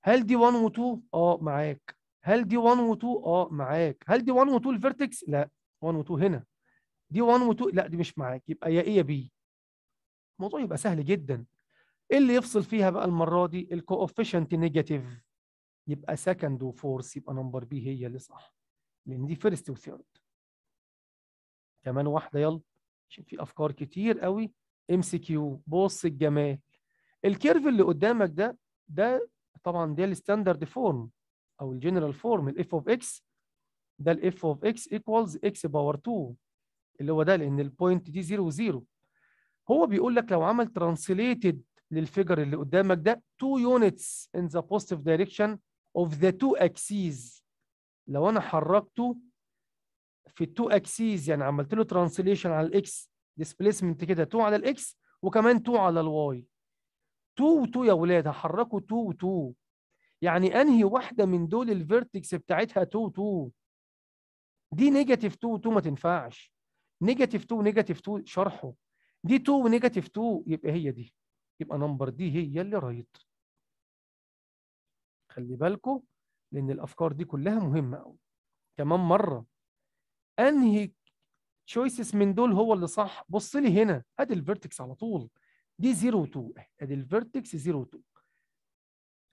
هل دي 1 و 2 اه معاك هل دي 1 و 2 اه معاك هل دي 1 و 2 الفيرتكس لا 1 و 2 هنا دي 1 و 2 لا دي مش معاك يبقى يا ايه يا بي الموضوع يبقى سهل جدا ايه اللي يفصل فيها بقى المره دي الكوفيشنت نيجاتيف يبقى سكند وفورس يبقى نمبر بي هي اللي صح لان دي فيرست وثيرد كمان واحده يلا عشان في افكار كتير قوي ام سي كيو بص الجمال الكيرف اللي قدامك ده ده طبعا دي الستاندرد فورم او الجنرال فورم الاف اوف اكس ده الاف اوف اكس ايكوالز اكس باور 2 اللي هو ده لان البوينت دي 0 0 هو بيقول لك لو عمل ترانسليتد للفيجر اللي قدامك ده 2 يونتس ان ذا بوزيتيف دايركشن اوف ذا 2 اكسيز لو انا حركته في 2 اكسيز يعني عملت له ترانسليشن على الاكس ديسبيسمنت كده 2 على الاكس وكمان 2 على الواي تو وتو يا ولاد هحركوا تو وتو يعني انهي واحده من دول الفيرتكس بتاعتها تو وتو دي نيجاتيف 2 2 ما تنفعش نيجاتيف 2 نيجاتيف 2 شرحه دي 2 ونيجاتيف 2 يبقى هي دي يبقى نمبر دي هي اللي رايت خلي بالكم لان الافكار دي كلها مهمه قوي كمان مره انهي تشويسز من دول هو اللي صح بص لي هنا ادي الفيرتكس على طول دي 0 2 ادي الفيرتكس 0 2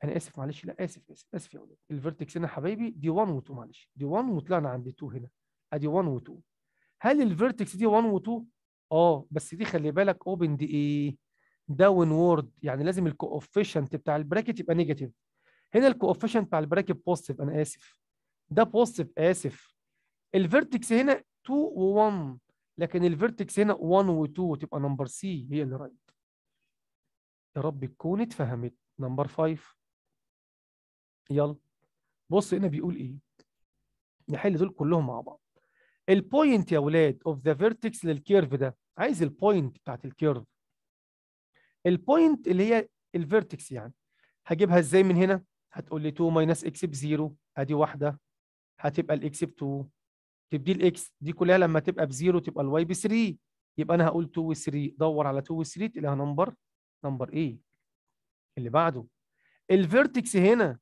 انا اسف معلش لا اسف اسف اسف يا ولاد الفيرتكس هنا حبايبي دي 1 و2 معلش دي 1 وطلعنا عند 2 هنا ادي 1 و2 هل الفيرتكس دي 1 و2 اه بس دي خلي بالك اوبن دي ايه داون وورد يعني لازم الكوفيشنت بتاع البراكت يبقى نيجاتيف هنا الكوفيشنت بتاع البراكت بوزيتيف انا اسف ده بوزيتيف اسف الفيرتكس هنا 2 و1 لكن الفيرتكس هنا 1 و2 تبقى نمبر سي هي اللي رايت يا رب تكون اتفهمت نمبر 5 يلا بص هنا بيقول ايه نحل دول كلهم مع بعض البوينت يا ولاد اوف ذا فيرتكس للكيرف ده عايز البوينت بتاعت الكيرف البوينت اللي هي الفيرتكس يعني هجيبها ازاي من هنا هتقول لي 2 ماينس اكس ب 0 ادي واحده هتبقى الاكس ب 2 تبدي الاكس دي كلها لما تبقى ب 0 تبقى الواي ب 3 يبقى انا هقول 2 و 3 دور على 2 و 3 تلاقيها نمبر نمبر ايه اللي بعده الفيرتكس هنا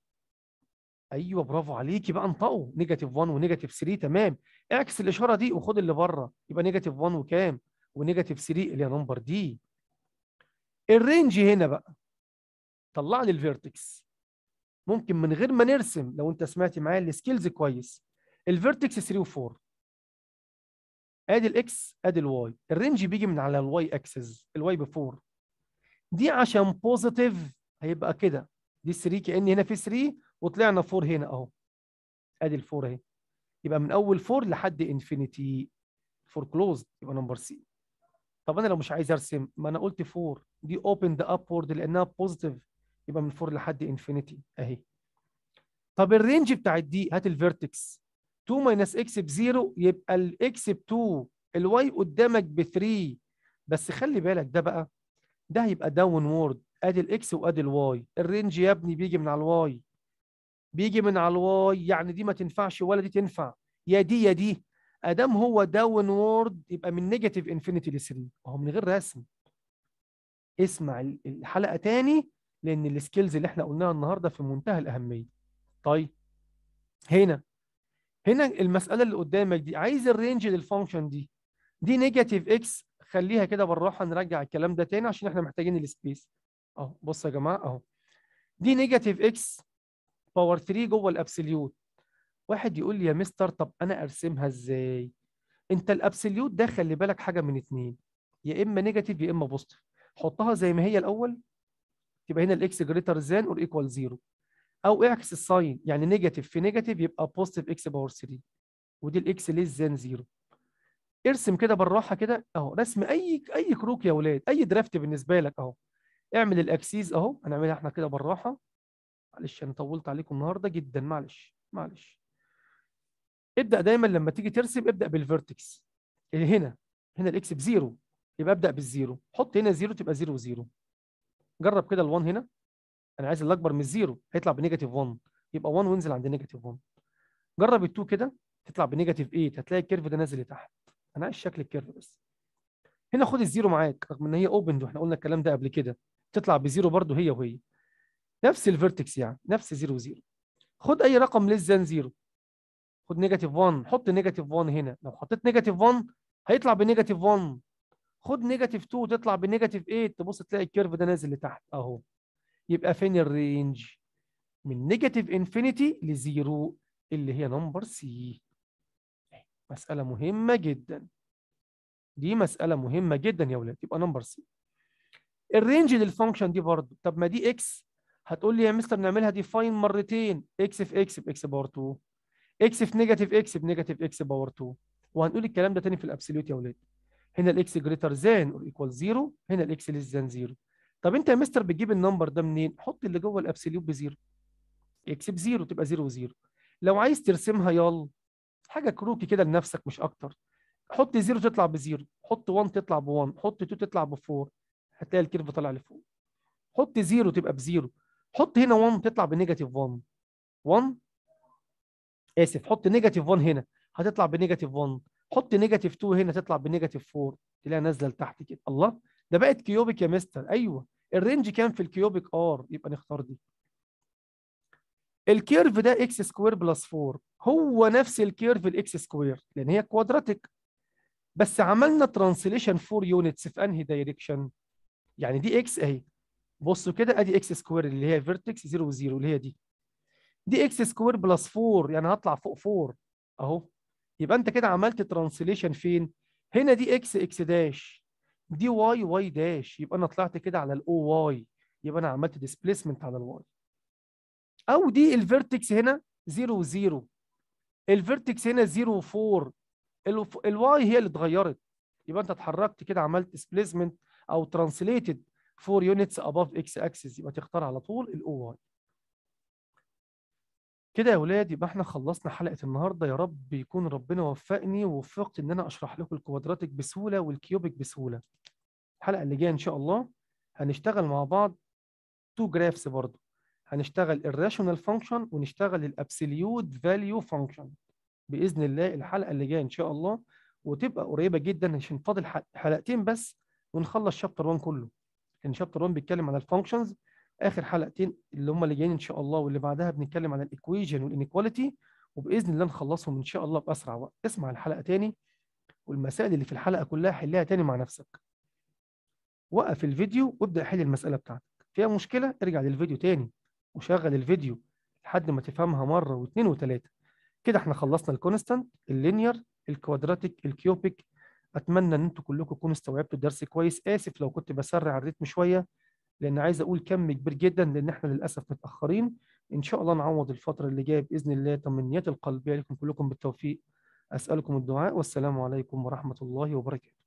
ايوه برافو عليكي بقى انطقوا نيجاتيف 1 ونيجاتيف 3 تمام اعكس الاشاره دي وخد اللي بره يبقى نيجاتيف 1 وكام ونيجاتيف 3 اللي هي نمبر دي الرينج هنا بقى طلع لي الفيرتكس ممكن من غير ما نرسم لو انت سمعت معايا السكيلز كويس الفيرتكس 3 و4 ادي الاكس ادي الواي الرينج بيجي من على الواي اكسس الواي ب 4 دي عشان بوزيتيف هيبقى كده دي 3 كأن هنا في 3 وطلعنا 4 هنا اهو ادي ال 4 اهي يبقى من اول 4 لحد انفينيتي 4 كلوزد يبقى نمبر سي طب انا لو مش عايز ارسم ما انا قلت 4 دي اوبن ذا ابورد لانها بوزيتيف يبقى من 4 لحد انفينيتي اهي طب الرينج بتاع الدي هات الفيرتكس 2 ماينس اكس ب 0 يبقى الاكس ب 2 الواي قدامك ب 3 بس خلي بالك ده بقى ده هيبقى داون وورد ادي الاكس وادي الواي الرينج يا ابني بيجي من على الواي بيجي من على الواي يعني دي ما تنفعش ولا دي تنفع يا دي يا دي ادام هو داون وورد يبقى من نيجاتيف انفينيتي ل 3 هو من غير رسم اسمع الحلقه تاني لان السكيلز اللي احنا قلناها النهارده في منتهى الاهميه طيب هنا هنا المساله اللي قدامك دي عايز الرينج للفانكشن دي دي نيجاتيف اكس خليها كده بالراحه نرجع الكلام ده تاني عشان احنا محتاجين السبيس اهو بصوا يا جماعه اهو دي نيجاتيف اكس باور 3 جوه الابسوليوت واحد يقول لي يا مستر طب انا ارسمها ازاي انت الابسوليوت ده خلي بالك حاجه من اتنين يا اما نيجاتيف يا اما بوزيتيف حطها زي ما هي الاول تبقى هنا الاكس جريتر ذان اور ايكوال زيرو او اعكس الساين يعني نيجاتيف في نيجاتيف يبقى بوزيتيف اكس باور 3 ودي الاكس ليس زان زيرو ارسم كده بالراحه كده اهو رسم اي اي كروك يا ولاد اي درافت بالنسبه لك اهو اعمل الاكسيز اهو هنعملها احنا كده بالراحه معلش انا طولت عليكم النهارده جدا معلش معلش ابدا دايما لما تيجي ترسم ابدا بالفيرتكس اللي هنا هنا الاكس بزيرو يبقى ابدا بالزيرو حط هنا زيرو تبقى زيرو زيرو جرب كده ال1 هنا انا عايز الاكبر من الزيرو هيطلع بنيجاتيف 1 يبقى 1 وينزل عند نيجاتيف 1 جرب ال2 كده تطلع بنيجاتيف 8 هتلاقي الكيرف ده نازل لتحت انا عايز شكل الكيرف بس هنا خد الزيرو معاك رغم ان هي اوبند واحنا قلنا الكلام ده قبل كده تطلع بزيرو برضو هي وهي نفس الفيرتكس يعني نفس زيرو زيرو خد اي رقم ليس ذان زيرو خد نيجاتيف 1 حط نيجاتيف 1 هنا لو حطيت نيجاتيف 1 هيطلع بنيجاتيف 1 خد نيجاتيف 2 تطلع بنيجاتيف 8 تبص تلاقي الكيرف ده نازل لتحت اهو يبقى فين الرينج من نيجاتيف انفينيتي لزيرو اللي هي نمبر سي مسألة مهمة جدا دي مسألة مهمة جدا يا ولاد يبقى نمبر سي الرينج للفانكشن دي برضه طب ما دي اكس هتقول لي يا مستر نعملها ديفاين مرتين اكس في اكس باكس باور 2 اكس في نيجاتيف اكس بنيجاتيف اكس باور 2 وهنقول الكلام ده تاني في الابسوليوت يا ولاد هنا الاكس جريتر زان اور ايكوال زيرو، هنا الاكس ليس زان زيرو. طب انت يا مستر بتجيب النمبر ده منين حط اللي جوه الابسوليوت بزيرو اكس بزيرو تبقى زيرو وزيرو. لو عايز ترسمها يلا حاجه كروكي كده لنفسك مش اكتر حط زيرو تطلع بزيرو حط 1 تطلع ب 1 حط 2 تطلع ب 4 هتلاقي الكيرف طالع لفوق حط زيرو تبقى بزيرو حط هنا 1 تطلع بنيجاتيف 1 1 اسف حط نيجاتيف 1 هنا هتطلع بنيجاتيف 1 حط نيجاتيف 2 هنا تطلع بنيجاتيف 4 تلاقيها نازله لتحت كده الله ده بقت كيوبيك يا مستر ايوه الرينج كام في الكيوبيك ار يبقى نختار دي الكيرف ده اكس سكوير بلس 4 هو نفس الكيرف الاكس سكوير لان هي كوادراتيك بس عملنا ترانسليشن 4 يونتس في انهي دايركشن يعني دي اكس اهي بصوا كده ادي اكس سكوير اللي هي فيرتكس 0 0 اللي هي دي دي اكس سكوير بلس 4 يعني هطلع فوق 4 اهو يبقى انت كده عملت ترانسليشن فين هنا دي اكس اكس داش دي واي واي داش يبقى انا طلعت كده على الاو واي يبقى انا عملت ديسبيسمنت على الواي او دي الفيرتكس هنا 0 0 الفيرتكس هنا 0 4 الواي هي اللي اتغيرت يبقى انت اتحركت كده عملت سبليسمنت او ترانسليتد 4 يونتس اباف اكس اكسس يبقى تختار على طول الاو واي كده يا ولاد يبقى احنا خلصنا حلقه النهارده يا رب يكون ربنا وفقني ووفقت ان انا اشرح لكم الكوادراتيك بسهوله والكيوبيك بسهوله الحلقه اللي جايه ان شاء الله هنشتغل مع بعض تو جرافس برضه هنشتغل الراشونال فانكشن ونشتغل الابسوليوت فاليو فانكشن باذن الله الحلقه اللي جايه ان شاء الله وتبقى قريبه جدا عشان فاضل حلقتين بس ونخلص شابتر 1 كله لان شابتر 1 بيتكلم عن الفانكشنز اخر حلقتين اللي هم اللي جايين ان شاء الله واللي بعدها بنتكلم عن الايكويجن والانيكواليتي وباذن الله نخلصهم ان شاء الله باسرع وقت اسمع الحلقه تاني والمسائل اللي في الحلقه كلها حلها تاني مع نفسك وقف الفيديو وابدا حل المساله بتاعتك فيها مشكله ارجع للفيديو تاني وشغل الفيديو لحد ما تفهمها مره واثنين وثلاثه كده احنا خلصنا الكونستانت اللينير الكوادراتيك الكيوبيك اتمنى ان انتوا كلكم تكونوا استوعبتوا الدرس كويس اسف لو كنت بسرع الريتم شويه لان عايز اقول كم كبير جدا لان احنا للاسف متاخرين ان شاء الله نعوض الفتره اللي جايه باذن الله تمنيات القلبيه يعني لكم كلكم بالتوفيق اسالكم الدعاء والسلام عليكم ورحمه الله وبركاته